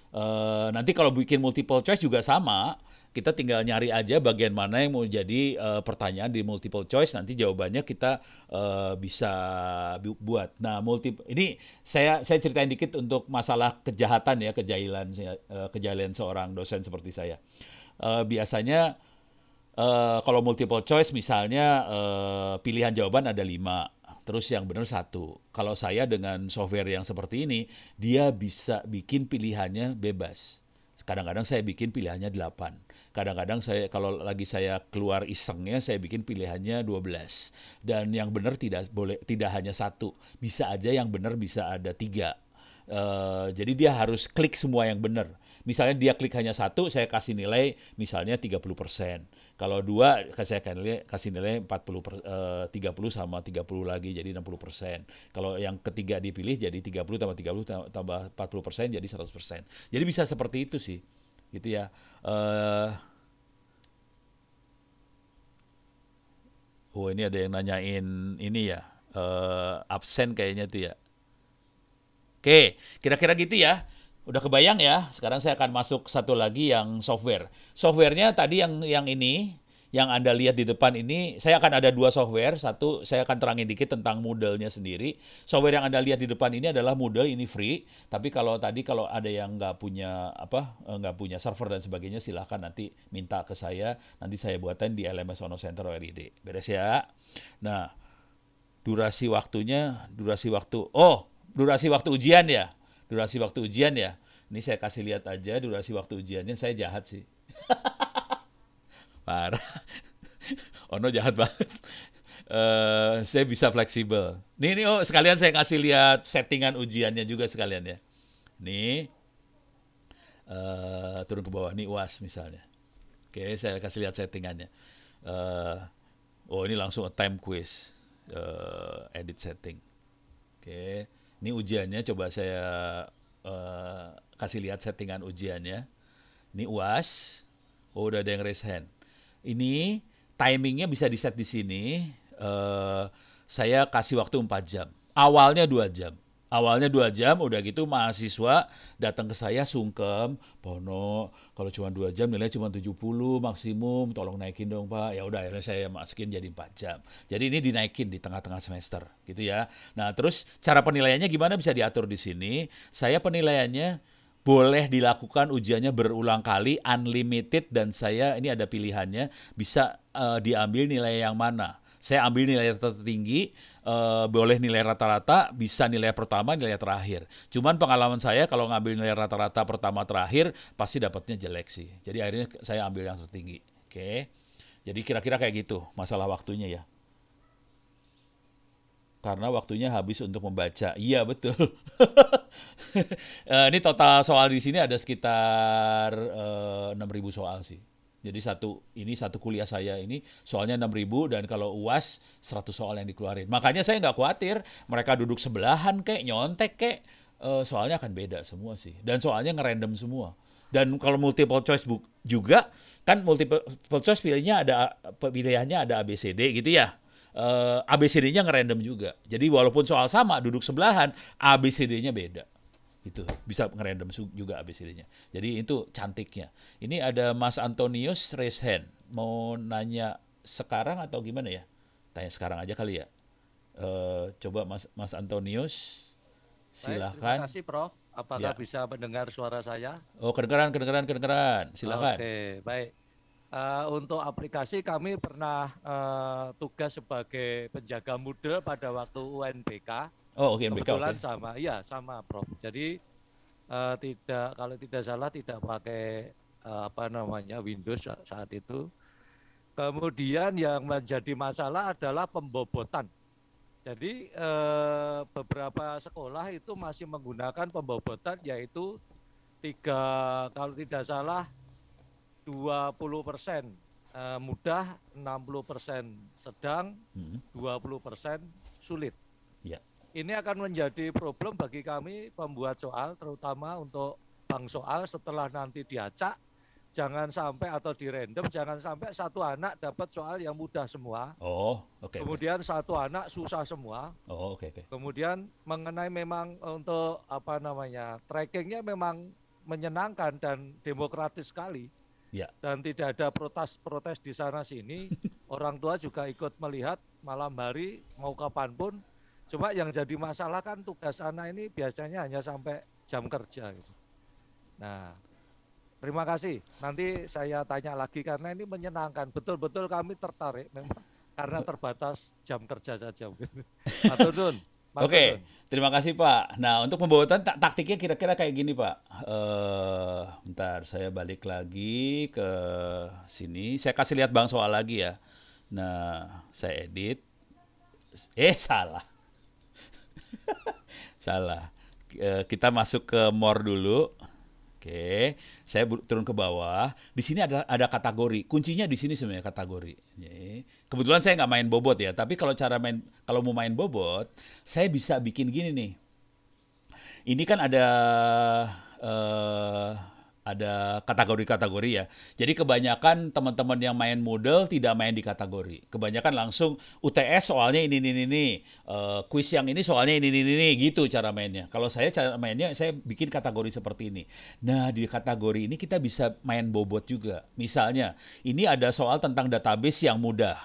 Eh, nanti kalau bikin multiple choice juga sama, kita tinggal nyari aja bagian mana yang mau jadi uh, pertanyaan di multiple choice nanti jawabannya kita uh, bisa buat. Nah, multi ini saya saya ceritain dikit untuk masalah kejahatan ya, kejailan uh, kejailan seorang dosen seperti saya. Uh, biasanya uh, kalau multiple choice misalnya uh, pilihan jawaban ada lima terus yang benar satu. Kalau saya dengan software yang seperti ini, dia bisa bikin pilihannya bebas. Kadang-kadang saya bikin pilihannya 8. Kadang-kadang saya kalau lagi saya keluar isengnya saya bikin pilihannya 12. Dan yang benar tidak boleh tidak hanya satu. Bisa aja yang benar bisa ada tiga. Uh, jadi dia harus klik semua yang benar. Misalnya dia klik hanya satu, saya kasih nilai misalnya 30 persen kalau dua saya akan nilai, kasih nilai 40 per, eh, 30 sama 30 lagi jadi 60 persen. Kalau yang ketiga dipilih jadi 30 tambah 30 tambah 40 persen jadi 100 persen. Jadi bisa seperti itu sih, gitu ya. Eh, oh ini ada yang nanyain ini ya, eh, absen kayaknya tuh ya. Oke, kira-kira gitu ya. Udah kebayang ya? Sekarang saya akan masuk satu lagi yang software. Softwarenya tadi yang yang ini yang Anda lihat di depan ini, saya akan ada dua software. Satu, saya akan terangin dikit tentang modelnya sendiri. Software yang Anda lihat di depan ini adalah model, ini free. Tapi kalau tadi kalau ada yang nggak punya apa, eh, nggak punya server dan sebagainya, silahkan nanti minta ke saya. Nanti saya buatin di LMS Ono Center ORID. Beres ya. Nah, durasi waktunya, durasi waktu. Oh, durasi waktu ujian ya durasi waktu ujian ya. Ini saya kasih lihat aja durasi waktu ujiannya saya jahat sih. Parah. oh no jahat banget. Uh, saya bisa fleksibel. Nih, nih oh, sekalian saya kasih lihat settingan ujiannya juga sekalian ya. Nih, uh, turun ke bawah. Nih UAS misalnya. Oke, okay, saya kasih lihat settingannya. Uh, oh, ini langsung time quiz. Uh, edit setting. Oke, okay. Ini ujiannya coba saya uh, kasih lihat settingan ujiannya. Ini UAS. Oh, udah ada yang raise hand. Ini timingnya bisa di set di sini. Uh, saya kasih waktu 4 jam. Awalnya 2 jam awalnya dua jam udah gitu mahasiswa datang ke saya sungkem Pono kalau cuma dua jam nilai cuma 70 maksimum tolong naikin dong Pak ya udah akhirnya saya masukin jadi empat jam jadi ini dinaikin di tengah-tengah semester gitu ya nah terus cara penilaiannya gimana bisa diatur di sini saya penilaiannya boleh dilakukan ujiannya berulang kali unlimited dan saya ini ada pilihannya bisa uh, diambil nilai yang mana saya ambil nilai tertinggi Eh, boleh nilai rata-rata, bisa nilai pertama, nilai terakhir. Cuman pengalaman saya kalau ngambil nilai rata-rata pertama terakhir pasti dapatnya jelek sih. Jadi akhirnya saya ambil yang tertinggi. Oke. Jadi kira-kira kayak gitu masalah waktunya ya. Karena waktunya habis untuk membaca. Iya betul. Eh, ini total soal di sini ada sekitar uh, eh, 6.000 soal sih. Jadi satu ini satu kuliah saya ini soalnya 6000 dan kalau UAS 100 soal yang dikeluarin. Makanya saya nggak khawatir mereka duduk sebelahan kayak nyontek kayak uh, eh, soalnya akan beda semua sih. Dan soalnya ngerandom semua. Dan kalau multiple choice book juga kan multiple choice pilihnya ada pilihannya ada ABCD gitu ya. Uh, eh, ABCD-nya ngerandom juga. Jadi walaupun soal sama duduk sebelahan, ABCD-nya beda itu bisa ngerandom juga ABCD-nya jadi itu cantiknya ini ada Mas Antonius raise hand mau nanya sekarang atau gimana ya tanya sekarang aja kali ya uh, coba Mas Mas Antonius silahkan Baik, terima kasih Prof apakah ya. bisa mendengar suara saya oh kedengaran kedengaran kedengaran silakan oke baik Uh, untuk aplikasi kami pernah uh, tugas sebagai penjaga muda pada waktu UNBK Oh, oke. Okay, Kebetulan okay. sama, iya sama, Prof. Jadi uh, tidak kalau tidak salah tidak pakai uh, apa namanya Windows saat itu. Kemudian yang menjadi masalah adalah pembobotan. Jadi uh, beberapa sekolah itu masih menggunakan pembobotan yaitu tiga kalau tidak salah 20 persen eh, mudah, 60 persen sedang, 20 hmm. persen sulit ini akan menjadi problem bagi kami pembuat soal, terutama untuk bank soal setelah nanti diacak, jangan sampai atau di random, jangan sampai satu anak dapat soal yang mudah semua. Oh, oke. Okay, Kemudian okay. satu anak susah semua. Oh, oke. Okay, okay. Kemudian mengenai memang untuk apa namanya trackingnya memang menyenangkan dan demokratis sekali. Ya. Dan tidak ada protes-protes di sana sini. Orang tua juga ikut melihat malam hari mau kapanpun Cuma yang jadi masalah kan tugas sana ini biasanya hanya sampai jam kerja gitu. Nah, terima kasih. Nanti saya tanya lagi karena ini menyenangkan. Betul-betul kami tertarik memang karena terbatas jam kerja saja. gitu Oke, okay. terima kasih Pak. Nah, untuk pembuatan tak taktiknya kira-kira kayak gini Pak. Uh, bentar, saya balik lagi ke sini. Saya kasih lihat Bang soal lagi ya. Nah, saya edit. Eh, salah. Salah. Eh, kita masuk ke more dulu. Oke, saya turun ke bawah. Di sini ada ada kategori. Kuncinya di sini sebenarnya kategori. Kebetulan saya nggak main bobot ya, tapi kalau cara main kalau mau main bobot, saya bisa bikin gini nih. Ini kan ada uh, ada kategori-kategori ya. Jadi kebanyakan teman-teman yang main model tidak main di kategori. Kebanyakan langsung UTS soalnya ini ini ini, uh, yang ini soalnya ini ini ini gitu cara mainnya. Kalau saya cara mainnya saya bikin kategori seperti ini. Nah, di kategori ini kita bisa main bobot juga. Misalnya, ini ada soal tentang database yang mudah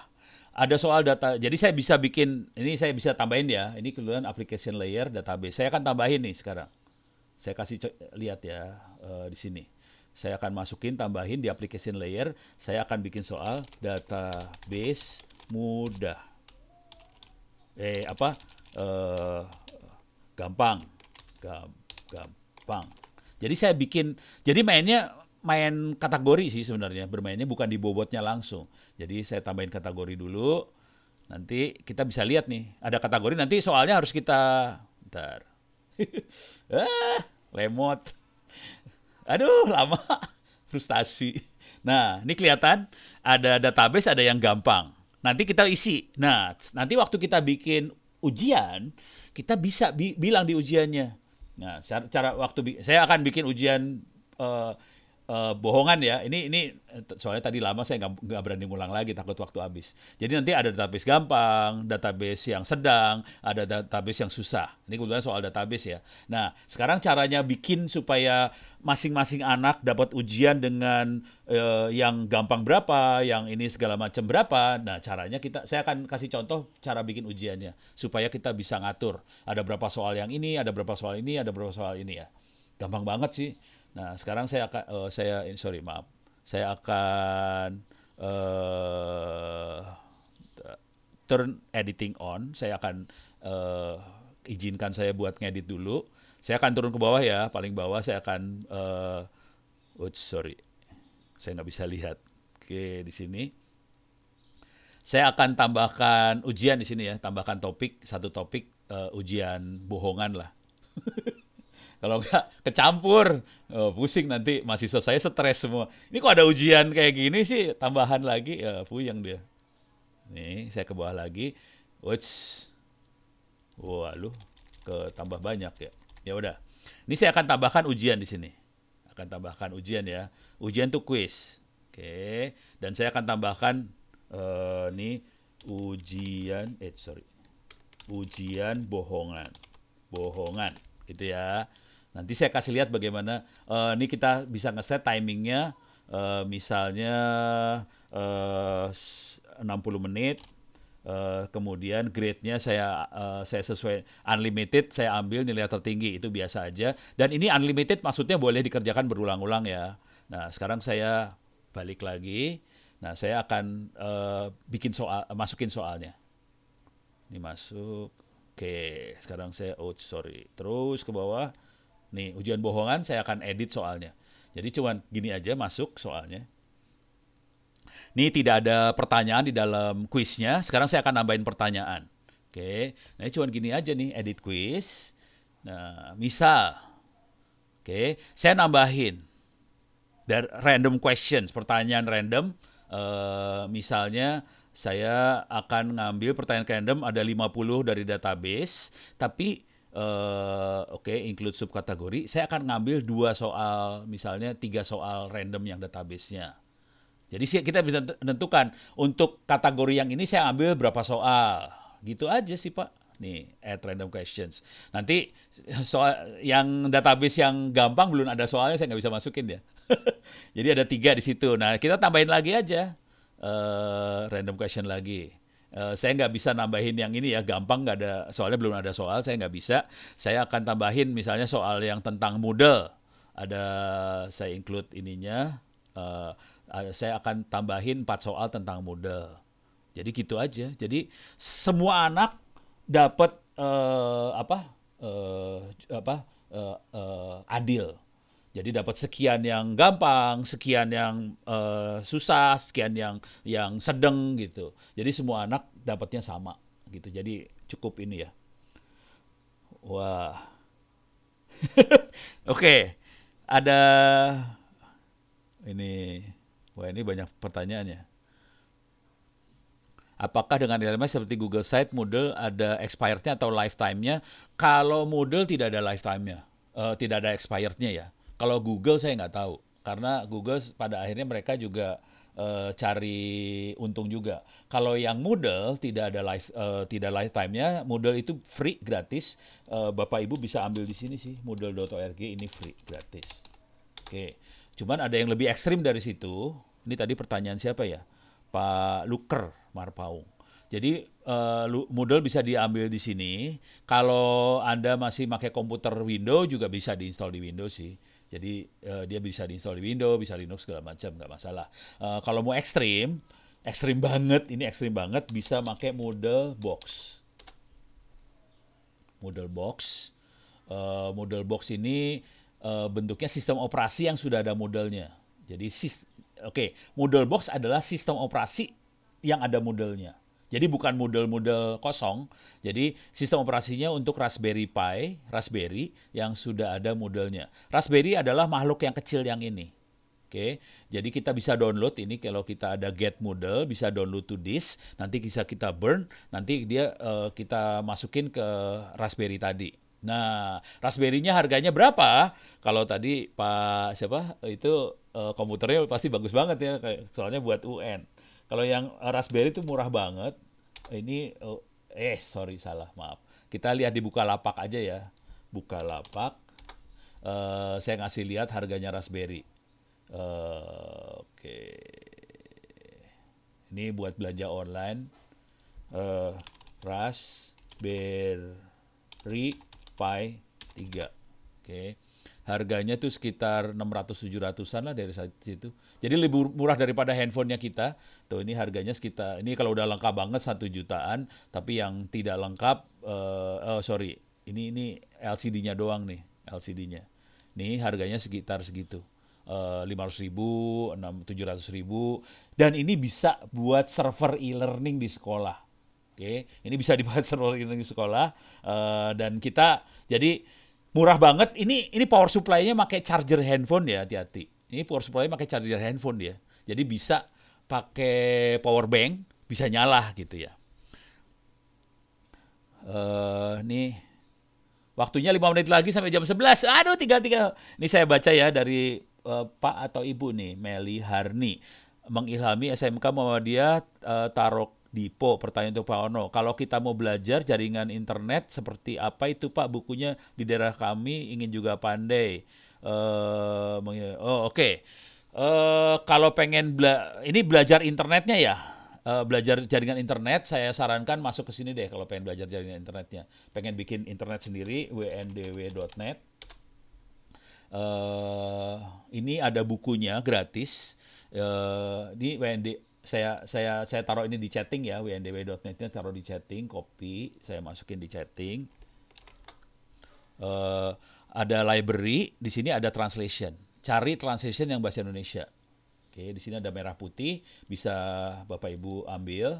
ada soal data. Jadi saya bisa bikin ini saya bisa tambahin ya. Ini keluaran application layer database. Saya akan tambahin nih sekarang. Saya kasih lihat ya uh, di sini. Saya akan masukin, tambahin di application layer. Saya akan bikin soal database mudah. Eh, apa? Eh, gampang. Gampang. Jadi saya bikin, jadi mainnya main kategori sih sebenarnya. Bermainnya bukan di bobotnya langsung. Jadi saya tambahin kategori dulu. Nanti kita bisa lihat nih, ada kategori nanti soalnya harus kita... Ntar ah, lemot. Aduh, lama. Frustasi. Nah, ini kelihatan ada database, ada yang gampang. Nanti kita isi. Nah, nanti waktu kita bikin ujian, kita bisa bi bilang di ujiannya. Nah, cara, cara waktu saya akan bikin ujian uh, uh, bohongan ya. Ini ini eh, soalnya tadi lama saya nggak berani ngulang lagi takut waktu habis. Jadi nanti ada database gampang, database yang sedang, ada database yang susah. Ini kebetulan soal database ya. Nah sekarang caranya bikin supaya masing-masing anak dapat ujian dengan uh, yang gampang berapa, yang ini segala macam berapa. Nah caranya kita saya akan kasih contoh cara bikin ujiannya supaya kita bisa ngatur. Ada berapa soal yang ini, ada berapa soal ini, ada berapa soal ini ya. Gampang banget sih Nah, sekarang saya akan uh, saya eh, sorry maaf. Saya akan uh, turn editing on. Saya akan uh, izinkan saya buat ngedit dulu. Saya akan turun ke bawah ya, paling bawah saya akan uh, oh sorry. Saya nggak bisa lihat. Oke, di sini saya akan tambahkan ujian di sini ya, tambahkan topik satu topik uh, ujian bohongan lah. Kalau nggak kecampur, oh, pusing nanti mahasiswa saya stres semua. Ini kok ada ujian kayak gini sih tambahan lagi, ya puyeng dia. Nih, saya ke bawah lagi. Watch. Wah, lu ke tambah banyak ya. Ya udah. Ini saya akan tambahkan ujian di sini. Akan tambahkan ujian ya. Ujian tuh quiz. Oke. Dan saya akan tambahkan uh, eh, nih ujian eh sorry. Ujian bohongan. Bohongan gitu ya. Nanti saya kasih lihat bagaimana uh, ini kita bisa ngeset timingnya uh, misalnya eh, uh, 60 menit Uh, kemudian grade-nya saya uh, saya sesuai unlimited saya ambil nilai tertinggi itu biasa aja dan ini unlimited maksudnya boleh dikerjakan berulang-ulang ya nah sekarang saya balik lagi nah saya akan uh, bikin soal masukin soalnya ini masuk oke sekarang saya oh sorry terus ke bawah Nih, ujian bohongan saya akan edit soalnya. Jadi cuman gini aja masuk soalnya. Nih tidak ada pertanyaan di dalam kuisnya. Sekarang saya akan nambahin pertanyaan. Oke. Nah, cuman gini aja nih edit kuis. Nah, misal oke, saya nambahin dari random questions, pertanyaan random uh, misalnya saya akan ngambil pertanyaan random ada 50 dari database, tapi Eh, oke okay, include subkategori, saya akan ngambil dua soal, misalnya tiga soal random yang database-nya. Jadi kita bisa tentukan untuk kategori yang ini saya ambil berapa soal. Gitu aja sih Pak. Nih, add random questions. Nanti soal yang database yang gampang belum ada soalnya saya nggak bisa masukin ya. Jadi ada tiga di situ. Nah kita tambahin lagi aja uh, random question lagi. Eh, saya nggak bisa nambahin yang ini ya, gampang nggak ada soalnya belum ada soal, saya nggak bisa. Saya akan tambahin misalnya soal yang tentang model ada saya include ininya. Uh, saya akan tambahin empat soal tentang model Jadi gitu aja. Jadi semua anak dapat uh, apa uh, apa uh, uh, adil jadi dapat sekian yang gampang, sekian yang uh, susah, sekian yang yang sedang gitu. Jadi semua anak dapatnya sama gitu. Jadi cukup ini ya. Wah. Oke, okay. ada ini. Wah ini banyak pertanyaannya. Apakah dengan LMS seperti Google Site, Moodle ada expirednya atau lifetime-nya? Kalau Moodle tidak ada lifetime-nya, uh, tidak ada expirednya ya kalau Google saya nggak tahu karena Google pada akhirnya mereka juga uh, cari untung juga. Kalau yang model tidak ada live uh, eh, tidak lifetime-nya, model itu free gratis. Uh, Bapak Ibu bisa ambil di sini sih model.org ini free gratis. Oke. Okay. Cuman ada yang lebih ekstrim dari situ. Ini tadi pertanyaan siapa ya? Pak Luker Marpaung. Jadi uh, model bisa diambil di sini. Kalau Anda masih pakai komputer Windows juga bisa diinstal di Windows sih jadi uh, dia bisa diinstal di Windows, bisa Linux segala macam nggak masalah. Uh, kalau mau ekstrim, ekstrim banget, ini ekstrim banget bisa pakai model box. Model box, uh, model box ini uh, bentuknya sistem operasi yang sudah ada modelnya. Jadi oke, okay, model box adalah sistem operasi yang ada modelnya. Jadi bukan model-model kosong. Jadi sistem operasinya untuk Raspberry Pi, Raspberry yang sudah ada modelnya. Raspberry adalah makhluk yang kecil yang ini. Oke, jadi kita bisa download ini kalau kita ada get model bisa download to disk, nanti bisa kita burn, nanti dia uh, kita masukin ke Raspberry tadi. Nah, Raspberry-nya harganya berapa? Kalau tadi Pak siapa itu uh, komputernya pasti bagus banget ya, soalnya buat UN. Kalau yang Raspberry itu murah banget. Ini oh, eh sorry salah, maaf. Kita lihat di lapak aja ya. Buka lapak. Uh, eh, saya ngasih lihat harganya Raspberry. Uh, Oke. Okay. Ini buat belanja online. Uh, Raspberry Pi 3. Oke. Okay harganya tuh sekitar 600-700an lah dari situ. Jadi lebih murah daripada handphonenya kita, gitu. Ini harganya sekitar ini kalau udah lengkap banget satu jutaan, tapi yang tidak lengkap uh, oh sorry, ini ini LCD-nya doang nih, LCD-nya. Nih harganya sekitar segitu. Eh, lima ratus ribu, enam tujuh ratus ribu, dan ini bisa buat server e-learning di sekolah. Oke, okay? ini bisa dibuat server e-learning di sekolah uh, dan kita jadi murah banget. Ini ini power supply-nya pakai charger handphone ya, hati-hati. Ini power supply-nya pakai charger handphone ya. Jadi bisa pakai power bank bisa nyala gitu ya. Uh, eh, nih waktunya 5 menit lagi sampai jam 11. Aduh tinggal tiga. Ini saya baca ya dari uh, Pak atau Ibu nih Meli Harni mengilhami SMK Muhammadiyah uh, eh, Tarok Dipo. Pertanyaan untuk Pak Ono, kalau kita mau belajar jaringan internet seperti apa itu Pak bukunya di daerah kami ingin juga pandai. Uh, oh oke. Okay uh, kalau pengen bela ini belajar internetnya ya uh, belajar jaringan internet saya sarankan masuk ke sini deh kalau pengen belajar jaringan internetnya pengen bikin internet sendiri wndw.net uh, eh, ini ada bukunya gratis uh, di wnd saya saya saya taruh ini di chatting ya wndw.net taruh di chatting copy saya masukin di chatting uh, ada library di sini ada translation cari translation yang bahasa Indonesia. Oke, di sini ada merah putih, bisa Bapak Ibu ambil.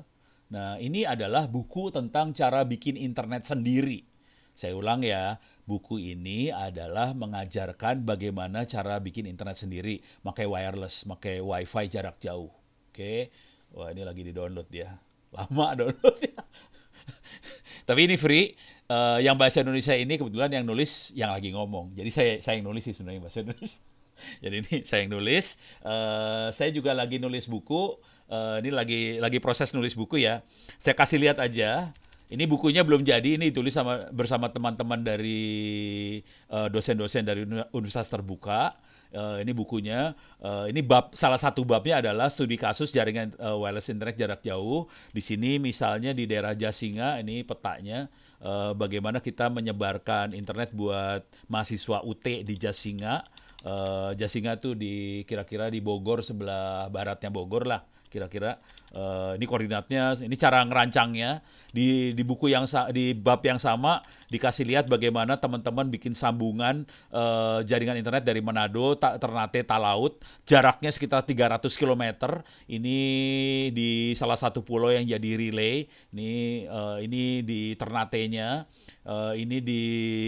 Nah, ini adalah buku tentang cara bikin internet sendiri. Saya ulang ya, buku ini adalah mengajarkan bagaimana cara bikin internet sendiri, pakai wireless, pakai wifi jarak jauh. Oke, wah ini lagi di download ya, lama download ya. Tapi ini free. Uh, yang bahasa Indonesia ini kebetulan yang nulis yang lagi ngomong. Jadi saya saya yang nulis sih sebenarnya bahasa Indonesia. Jadi ini saya yang nulis. Uh, saya juga lagi nulis buku. Uh, ini lagi lagi proses nulis buku ya. Saya kasih lihat aja. Ini bukunya belum jadi. Ini ditulis sama bersama teman-teman dari eh, dosen-dosen uh, dari universitas terbuka. Uh, ini bukunya. Uh, ini bab salah satu babnya adalah studi kasus jaringan uh, wireless internet jarak jauh. Di sini misalnya di daerah Jasinga ini petanya uh, bagaimana kita menyebarkan internet buat mahasiswa UT di Jasinga Eh, Jasinga tuh di kira-kira di Bogor sebelah baratnya Bogor lah kira-kira Uh, ini koordinatnya, ini cara ngerancangnya di di buku yang di bab yang sama dikasih lihat bagaimana teman-teman bikin sambungan uh, jaringan internet dari Manado, ta, Ternate, Talaut, jaraknya sekitar 300 km. Ini di salah satu pulau yang jadi relay. Ini uh, ini di Ternatenya, uh, ini di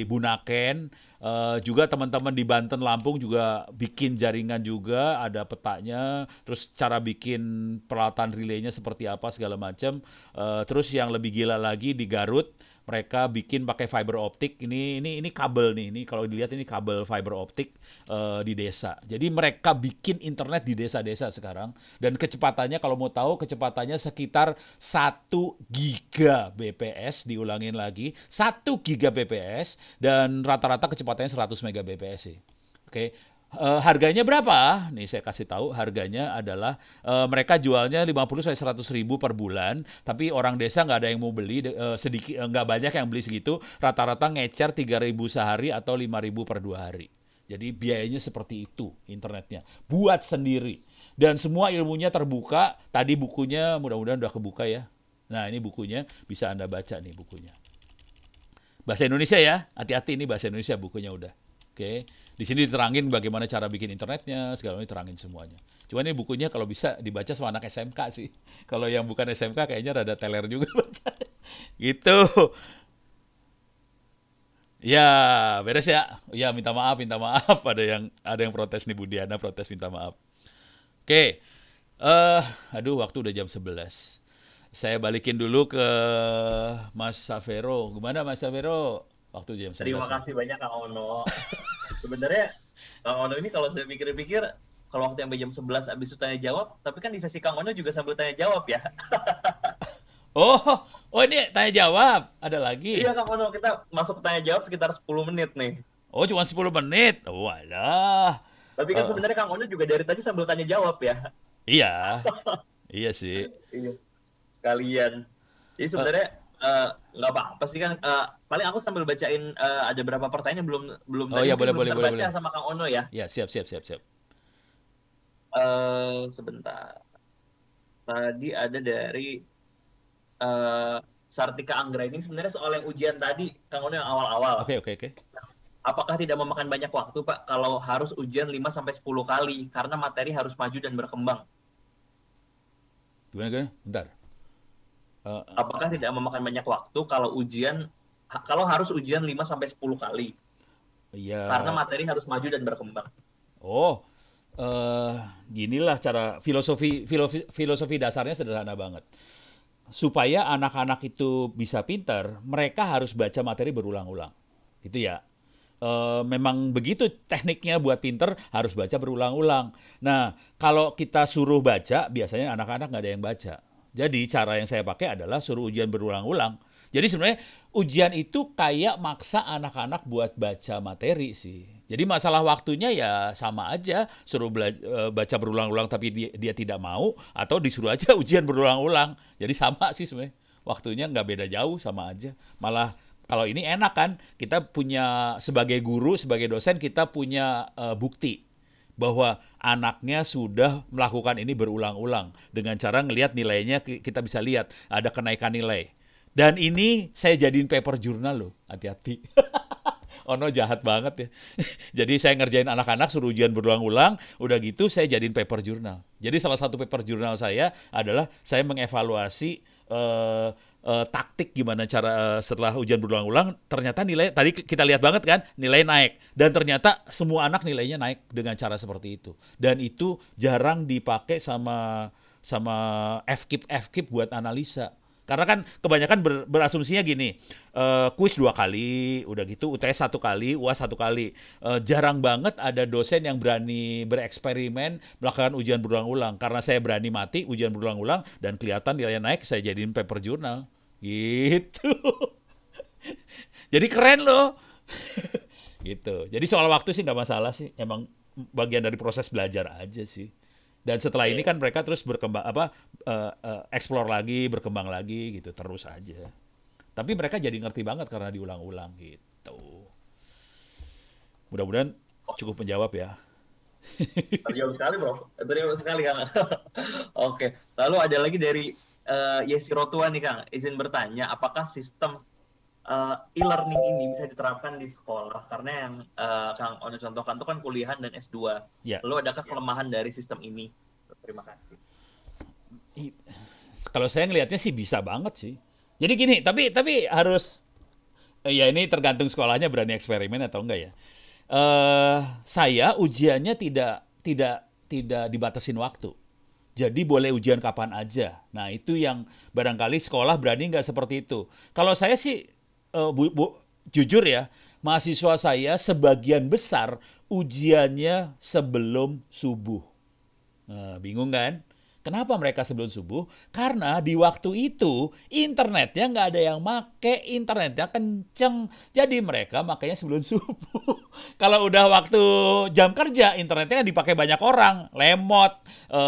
Bunaken. Uh, juga teman-teman di Banten, Lampung juga bikin jaringan juga, ada petanya, terus cara bikin peralatan relay gedenya seperti apa segala macam. Uh, eh, terus yang lebih gila lagi di Garut mereka bikin pakai fiber optik. Ini ini ini kabel nih. Ini kalau dilihat ini kabel fiber optik uh, di desa. Jadi mereka bikin internet di desa-desa sekarang dan kecepatannya kalau mau tahu kecepatannya sekitar 1 giga bps diulangin lagi 1 giga bps dan rata-rata kecepatannya 100 megabps sih. Oke. Okay Eh, harganya berapa? Nih saya kasih tahu harganya adalah uh, mereka jualnya 50 sampai 100 ribu per bulan, tapi orang desa nggak ada yang mau beli uh, sedikit nggak banyak yang beli segitu, rata-rata ngecer 3 ribu sehari atau 5 ribu per dua hari. Jadi biayanya seperti itu internetnya. Buat sendiri. Dan semua ilmunya terbuka. Tadi bukunya mudah-mudahan udah kebuka ya. Nah ini bukunya bisa Anda baca nih bukunya. Bahasa Indonesia ya. Hati-hati ini bahasa Indonesia bukunya udah. Oke. Okay. Di sini diterangin bagaimana cara bikin internetnya, segala macam diterangin semuanya. Cuma ini bukunya kalau bisa dibaca sama anak SMK sih. Kalau yang bukan SMK kayaknya rada teler juga baca. gitu. Ya, beres ya. Ya, minta maaf, minta maaf. Ada yang ada yang protes nih Budiana, protes minta maaf. Oke. Eh, uh, aduh waktu udah jam 11 saya balikin dulu ke Mas Savero. Gimana Mas Savero? Waktu jam 11. Terima kasih banyak Kak Ono. sebenarnya Kang Ono ini kalau saya pikir-pikir kalau waktu yang jam 11 abis itu tanya jawab, tapi kan di sesi Kang Ono juga sambil tanya jawab ya. oh, oh ini tanya jawab, ada lagi. Iya Kang Ono, kita masuk tanya jawab sekitar 10 menit nih. Oh, cuma 10 menit. Walah. Tapi kan uh. sebenarnya Kang Ono juga dari tadi sambil tanya jawab ya. Iya. iya sih. Iya. Kalian. Jadi sebenarnya uh Eh, nggak uh, apa-apa sih kan uh, paling aku sambil bacain uh, ada berapa pertanyaan yang belum belum oh, iya, boleh, belum boleh, terbaca boleh, sama Kang Ono ya. Ya siap siap siap siap. Uh, sebentar. Tadi ada dari uh, Sartika Anggra ini sebenarnya soal yang ujian tadi Kang Ono yang awal-awal. Oke okay, oke okay, oke. Okay. Apakah tidak memakan banyak waktu Pak kalau harus ujian 5 sampai 10 kali karena materi harus maju dan berkembang? Gimana gimana? Bentar. Uh, Apakah tidak memakan banyak waktu kalau ujian kalau harus ujian 5 sampai sepuluh kali? Iya. Karena materi harus maju dan berkembang. Oh. Uh, ginilah cara filosofi filosofi filosofi dasarnya sederhana banget. Supaya anak-anak itu bisa pintar, mereka harus baca materi berulang-ulang. Gitu ya. Uh, memang begitu tekniknya buat pinter harus baca berulang-ulang. Nah, kalau kita suruh baca, biasanya anak-anak nggak ada yang baca. Jadi cara yang saya pakai adalah suruh ujian berulang-ulang. Jadi sebenarnya ujian itu kayak maksa anak-anak buat baca materi sih. Jadi masalah waktunya ya sama aja, suruh e, baca berulang-ulang tapi dia, dia tidak mau, atau disuruh aja ujian berulang-ulang. Jadi sama sih sebenarnya. Waktunya nggak beda jauh, sama aja. Malah kalau ini enak kan, kita punya sebagai guru, sebagai dosen, kita punya uh, bukti bahwa anaknya sudah melakukan ini berulang-ulang dengan cara ngelihat nilainya kita bisa lihat ada kenaikan nilai. Dan ini saya jadiin paper jurnal loh, hati-hati. Ono jahat banget ya. Jadi saya ngerjain anak-anak suruh ujian berulang-ulang, udah gitu saya jadiin paper jurnal. Jadi salah satu paper jurnal saya adalah saya mengevaluasi eh, uh, taktik gimana cara uh, setelah ujian berulang-ulang ternyata nilai tadi kita lihat banget kan nilai naik dan ternyata semua anak nilainya naik dengan cara seperti itu dan itu jarang dipakai sama sama FKIP FKIP buat analisa karena kan kebanyakan ber, berasumsinya gini, uh, kuis dua kali, udah gitu UTS satu kali, UAS satu kali. Uh, jarang banget ada dosen yang berani bereksperimen melakukan ujian berulang-ulang. Karena saya berani mati ujian berulang-ulang dan kelihatan nilainya naik, saya jadiin paper jurnal. Gitu. Jadi keren loh. gitu. Jadi soal waktu sih nggak masalah sih. Emang bagian dari proses belajar aja sih. Dan setelah yeah. ini iya. kan mereka terus berkembang apa uh, uh, explore lagi, berkembang lagi gitu terus aja. Tapi mereka jadi ngerti banget karena diulang-ulang gitu. Mudah-mudahan cukup menjawab ya. Terjawab sekali bro, terjawab sekali kang. Oke, lalu ada lagi dari uh, eh, Yesi ya Rotua nih Kang, izin bertanya, apakah sistem uh, e-learning ini bisa diterapkan di sekolah? Karena yang uh, Kang Ono contohkan itu kan kuliahan dan S2. Yeah. Lalu adakah kelemahan dari sistem ini? Terima kasih. Kalau saya ngelihatnya sih bisa banget sih. Jadi gini, tapi tapi harus ya ini tergantung sekolahnya berani eksperimen atau enggak ya. Uh, saya ujiannya tidak tidak tidak dibatasin waktu jadi boleh ujian kapan aja. Nah itu yang barangkali sekolah berani nggak seperti itu. Kalau saya sih uh, bu, bu, jujur ya, mahasiswa saya sebagian besar ujiannya sebelum subuh. Nah, bingung kan? Kenapa mereka sebelum subuh? Karena di waktu itu internetnya nggak ada yang make, internetnya kenceng. Jadi mereka makanya sebelum subuh. Kalau udah waktu jam kerja, internetnya kan dipakai banyak orang, lemot. E,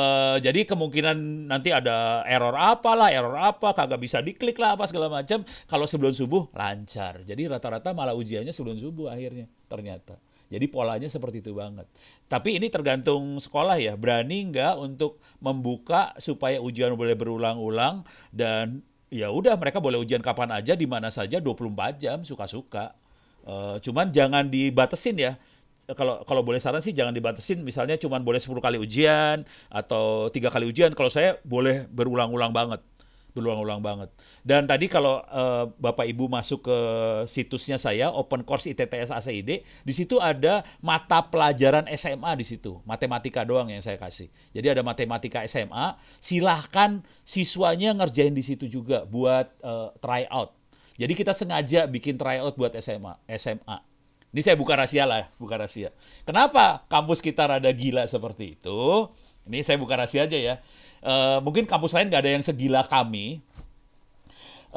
jadi kemungkinan nanti ada error apalah, error apa, kagak bisa diklik lah apa segala macam. Kalau sebelum subuh lancar. Jadi rata-rata malah ujiannya sebelum subuh akhirnya ternyata. Jadi polanya seperti itu banget. Tapi ini tergantung sekolah ya, berani nggak untuk membuka supaya ujian boleh berulang-ulang dan ya udah mereka boleh ujian kapan aja di mana saja 24 jam suka-suka. E, cuman jangan dibatesin ya. Kalau kalau boleh saran sih jangan dibatesin misalnya cuman boleh 10 kali ujian atau tiga kali ujian. Kalau saya boleh berulang-ulang banget berulang-ulang banget. Dan tadi kalau uh, Bapak Ibu masuk ke situsnya saya Open Course ITTS ACID, di situ ada mata pelajaran SMA di situ, matematika doang yang saya kasih. Jadi ada matematika SMA, silahkan siswanya ngerjain di situ juga buat uh, out. Jadi kita sengaja bikin try out buat SMA, SMA. Ini saya buka rahasia lah, buka rahasia. Kenapa kampus kita rada gila seperti itu? Ini saya buka rahasia aja ya. Eh, mungkin kampus lain nggak ada yang segila kami.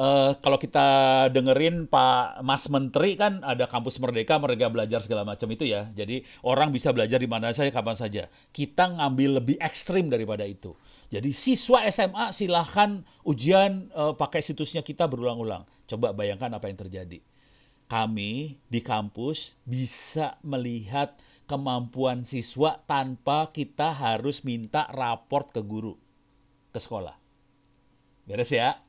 Uh, kalau kita dengerin Pak Mas Menteri kan ada kampus Merdeka, mereka belajar segala macam itu ya. Jadi orang bisa belajar di mana saja, kapan saja. Kita ngambil lebih ekstrim daripada itu. Jadi siswa SMA silahkan ujian uh, pakai situsnya kita berulang-ulang. Coba bayangkan apa yang terjadi. Kami di kampus bisa melihat kemampuan siswa tanpa kita harus minta raport ke guru ke sekolah. Beres ya?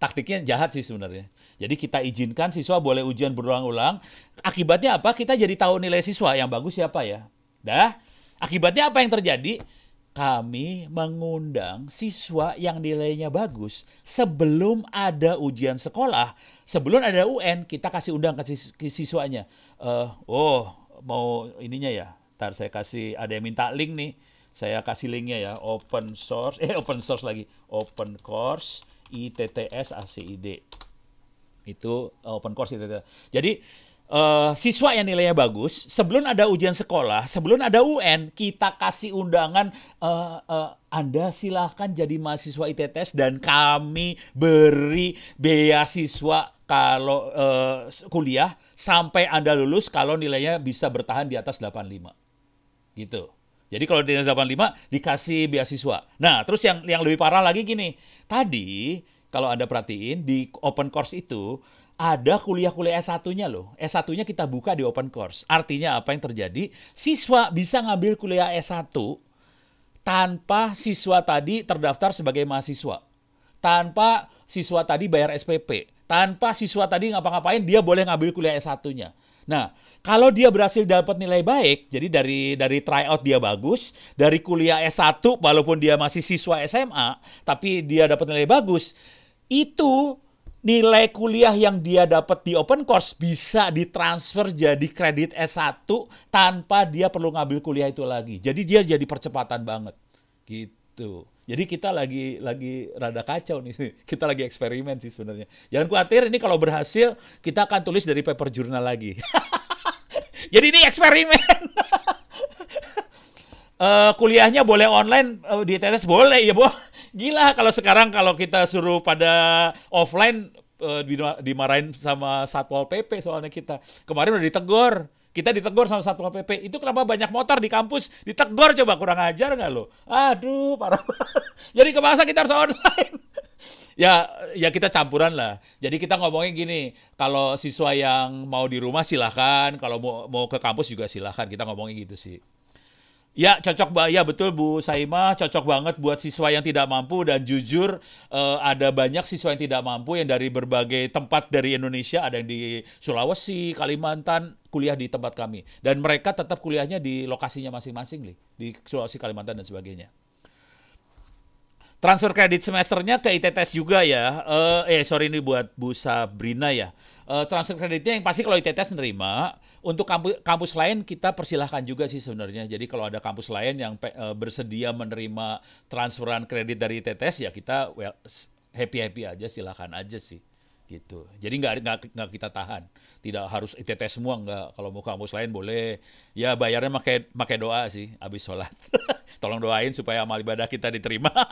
Taktiknya jahat sih sebenarnya. Jadi kita izinkan siswa boleh ujian berulang-ulang. Akibatnya apa? Kita jadi tahu nilai siswa yang bagus siapa ya. Dah. Akibatnya apa yang terjadi? Kami mengundang siswa yang nilainya bagus sebelum ada ujian sekolah, sebelum ada UN kita kasih undang ke siswanya. Uh, oh mau ininya ya. Ntar saya kasih ada yang minta link nih saya kasih linknya ya, open source, eh open source lagi, open course ITTS ACID. Itu eh, open course itu Jadi uh, siswa yang nilainya bagus, sebelum ada ujian sekolah, sebelum ada UN, kita kasih undangan uh, uh, Anda silahkan jadi mahasiswa ITTS dan kami beri beasiswa kalau uh, kuliah sampai Anda lulus kalau nilainya bisa bertahan di atas 85. Gitu. Jadi kalau dinas 85 dikasih beasiswa. Nah, terus yang yang lebih parah lagi gini. Tadi kalau Anda perhatiin di open course itu ada kuliah-kuliah S1-nya loh. S1-nya kita buka di open course. Artinya apa yang terjadi? Siswa bisa ngambil kuliah S1 tanpa siswa tadi terdaftar sebagai mahasiswa. Tanpa siswa tadi bayar SPP. Tanpa siswa tadi ngapa-ngapain, dia boleh ngambil kuliah S1-nya. Nah, kalau dia berhasil dapat nilai baik, jadi dari dari tryout dia bagus, dari kuliah S1 walaupun dia masih siswa SMA, tapi dia dapat nilai bagus, itu nilai kuliah yang dia dapat di open course bisa ditransfer jadi kredit S1 tanpa dia perlu ngambil kuliah itu lagi. Jadi dia jadi percepatan banget. Gitu. Jadi kita lagi lagi rada kacau nih, kita lagi eksperimen sih sebenarnya. Jangan khawatir, ini kalau berhasil kita akan tulis dari paper jurnal lagi. Jadi ini eksperimen. uh, kuliahnya boleh online uh, di TTS boleh ya, boh, Gila kalau sekarang kalau kita suruh pada offline uh, dimarahin sama Satpol PP soalnya kita. Kemarin udah ditegor. Kita ditegur sama satu PP. Itu kenapa banyak motor di kampus ditegur coba kurang ajar nggak lo? Aduh, parah. Jadi kemasa kita harus online. ya, ya kita campuran lah. Jadi kita ngomongnya gini, kalau siswa yang mau di rumah silahkan, kalau mau, mau ke kampus juga silahkan. Kita ngomongnya gitu sih. Ya, cocok Mbak. Ya, betul Bu Saima, cocok banget buat siswa yang tidak mampu dan jujur eh, ada banyak siswa yang tidak mampu yang dari berbagai tempat dari Indonesia, ada yang di Sulawesi, Kalimantan, kuliah di tempat kami. Dan mereka tetap kuliahnya di lokasinya masing-masing, di Sulawesi, Kalimantan dan sebagainya transfer kredit semesternya ke ITTS juga ya. Eh, eh sorry ini buat Bu Sabrina ya uh, transfer kreditnya yang pasti kalau ITTS nerima. Untuk kampus, kampus lain kita persilahkan juga sih sebenarnya. Jadi kalau ada kampus lain yang uh, bersedia menerima transferan kredit dari ITTS ya kita well, happy happy aja silahkan aja sih gitu. Jadi nggak nggak kita tahan. Tidak harus ITTS semua nggak. Kalau mau kampus lain boleh. Ya bayarnya pakai pakai doa sih abis sholat. Tolong doain supaya amal ibadah kita diterima.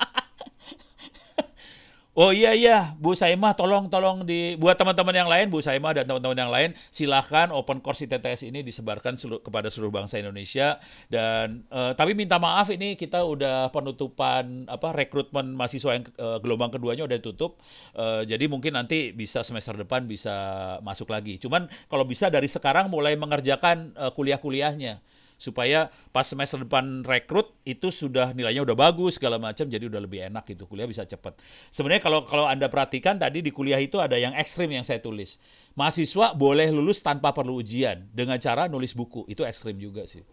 Oh iya iya, Bu Saimah tolong tolong di buat teman-teman yang lain, Bu Saimah dan teman-teman yang lain, silahkan open course TTS ini disebarkan seluruh, kepada seluruh bangsa Indonesia dan uh, tapi minta maaf ini kita udah penutupan apa rekrutmen mahasiswa yang uh, gelombang keduanya udah tutup. Uh, jadi mungkin nanti bisa semester depan bisa masuk lagi. Cuman kalau bisa dari sekarang mulai mengerjakan uh, kuliah-kuliahnya supaya pas semester depan rekrut itu sudah nilainya udah bagus segala macam jadi udah lebih enak gitu kuliah bisa cepat. Sebenarnya kalau kalau Anda perhatikan tadi di kuliah itu ada yang ekstrim yang saya tulis. Mahasiswa boleh lulus tanpa perlu ujian dengan cara nulis buku. Itu ekstrim juga sih.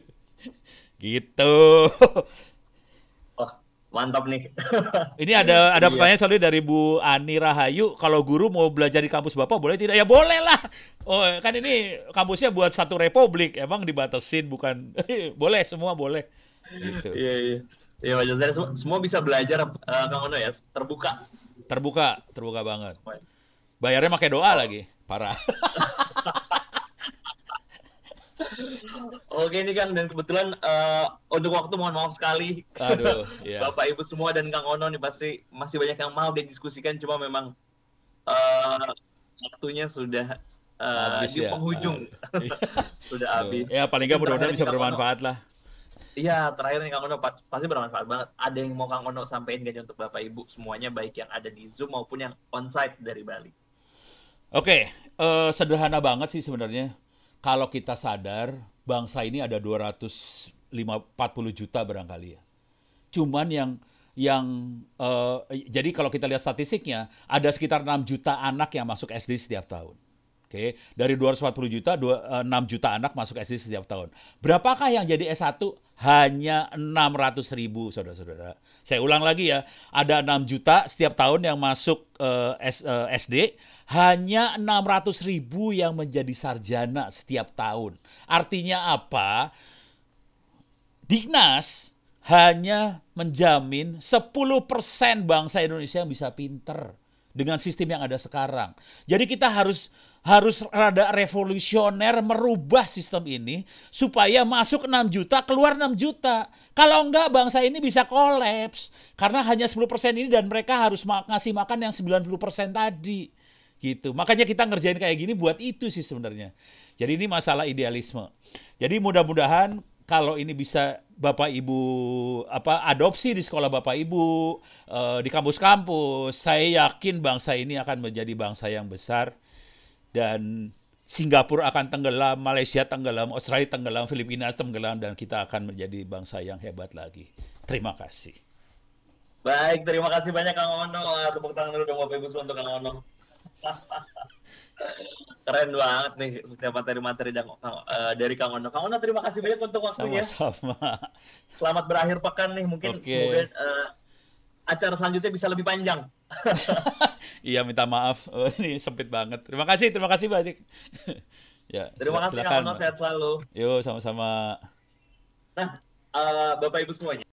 gitu. Mantap nih. Ini ada ada iya. pertanyaan soalnya dari Bu Ani Rahayu, kalau guru mau belajar di kampus Bapak boleh tidak? Ya boleh lah. Oh, kan ini kampusnya buat satu republik, emang dibatasin bukan boleh semua boleh. Gitu. Iya, iya. Iya, semua, semua bisa belajar uh, Kang Ono ya, terbuka. Terbuka, terbuka banget. Bayarnya pakai doa oh. lagi. Parah. Oke ini Kang, dan kebetulan uh, untuk waktu mohon maaf sekali. Aduh, yeah. Bapak Ibu semua dan Kang Ono nih pasti masih banyak yang mau diskusikan cuma memang uh, waktunya sudah uh, habis di ya. penghujung. sudah habis. Ya paling nggak mudah-mudahan bisa bermanfaat lah. Iya, terakhir nih Kang Ono pasti bermanfaat banget. Ada yang mau Kang Ono sampaikan gak untuk Bapak Ibu semuanya baik yang ada di Zoom maupun yang onsite dari Bali. Oke, okay. uh, sederhana banget sih sebenarnya kalau kita sadar bangsa ini ada 240 juta barangkali ya. Cuman yang yang uh, jadi kalau kita lihat statistiknya ada sekitar 6 juta anak yang masuk SD setiap tahun. Oke, okay. dari 240 juta 2, uh, 6 juta anak masuk SD setiap tahun. Berapakah yang jadi S1? hanya 600 ribu saudara-saudara. Saya ulang lagi ya, ada 6 juta setiap tahun yang masuk uh, eh, SD, eh, hanya 600 ribu yang menjadi sarjana setiap tahun. Artinya apa? Dignas hanya menjamin 10% bangsa Indonesia yang bisa pinter dengan sistem yang ada sekarang. Jadi kita harus harus rada revolusioner merubah sistem ini supaya masuk 6 juta, keluar 6 juta. Kalau enggak bangsa ini bisa kolaps karena hanya 10% ini dan mereka harus ngasih makan yang 90% tadi. Gitu. Makanya kita ngerjain kayak gini buat itu sih sebenarnya. Jadi ini masalah idealisme. Jadi mudah-mudahan kalau ini bisa Bapak Ibu apa adopsi di sekolah Bapak Ibu eh, di kampus-kampus, saya yakin bangsa ini akan menjadi bangsa yang besar dan Singapura akan tenggelam, Malaysia tenggelam, Australia tenggelam, Filipina tenggelam, dan kita akan menjadi bangsa yang hebat lagi. Terima kasih. Baik, terima kasih banyak Kang Ono. Tepuk tangan dulu dong Bapak Ibu untuk Kang Ono. Keren banget nih setiap materi-materi eh, dari Kang Ono. Kang Ono terima kasih banyak untuk waktunya. Sama-sama. Selamat berakhir pekan nih mungkin okay. mungkin uh, acara selanjutnya bisa lebih panjang. iya, minta maaf. Oh, ini sempit banget. Terima kasih, terima kasih banyak. ya, terima kasih Kak sehat selalu. Yuk, sama-sama. Nah, uh, Bapak Ibu semuanya.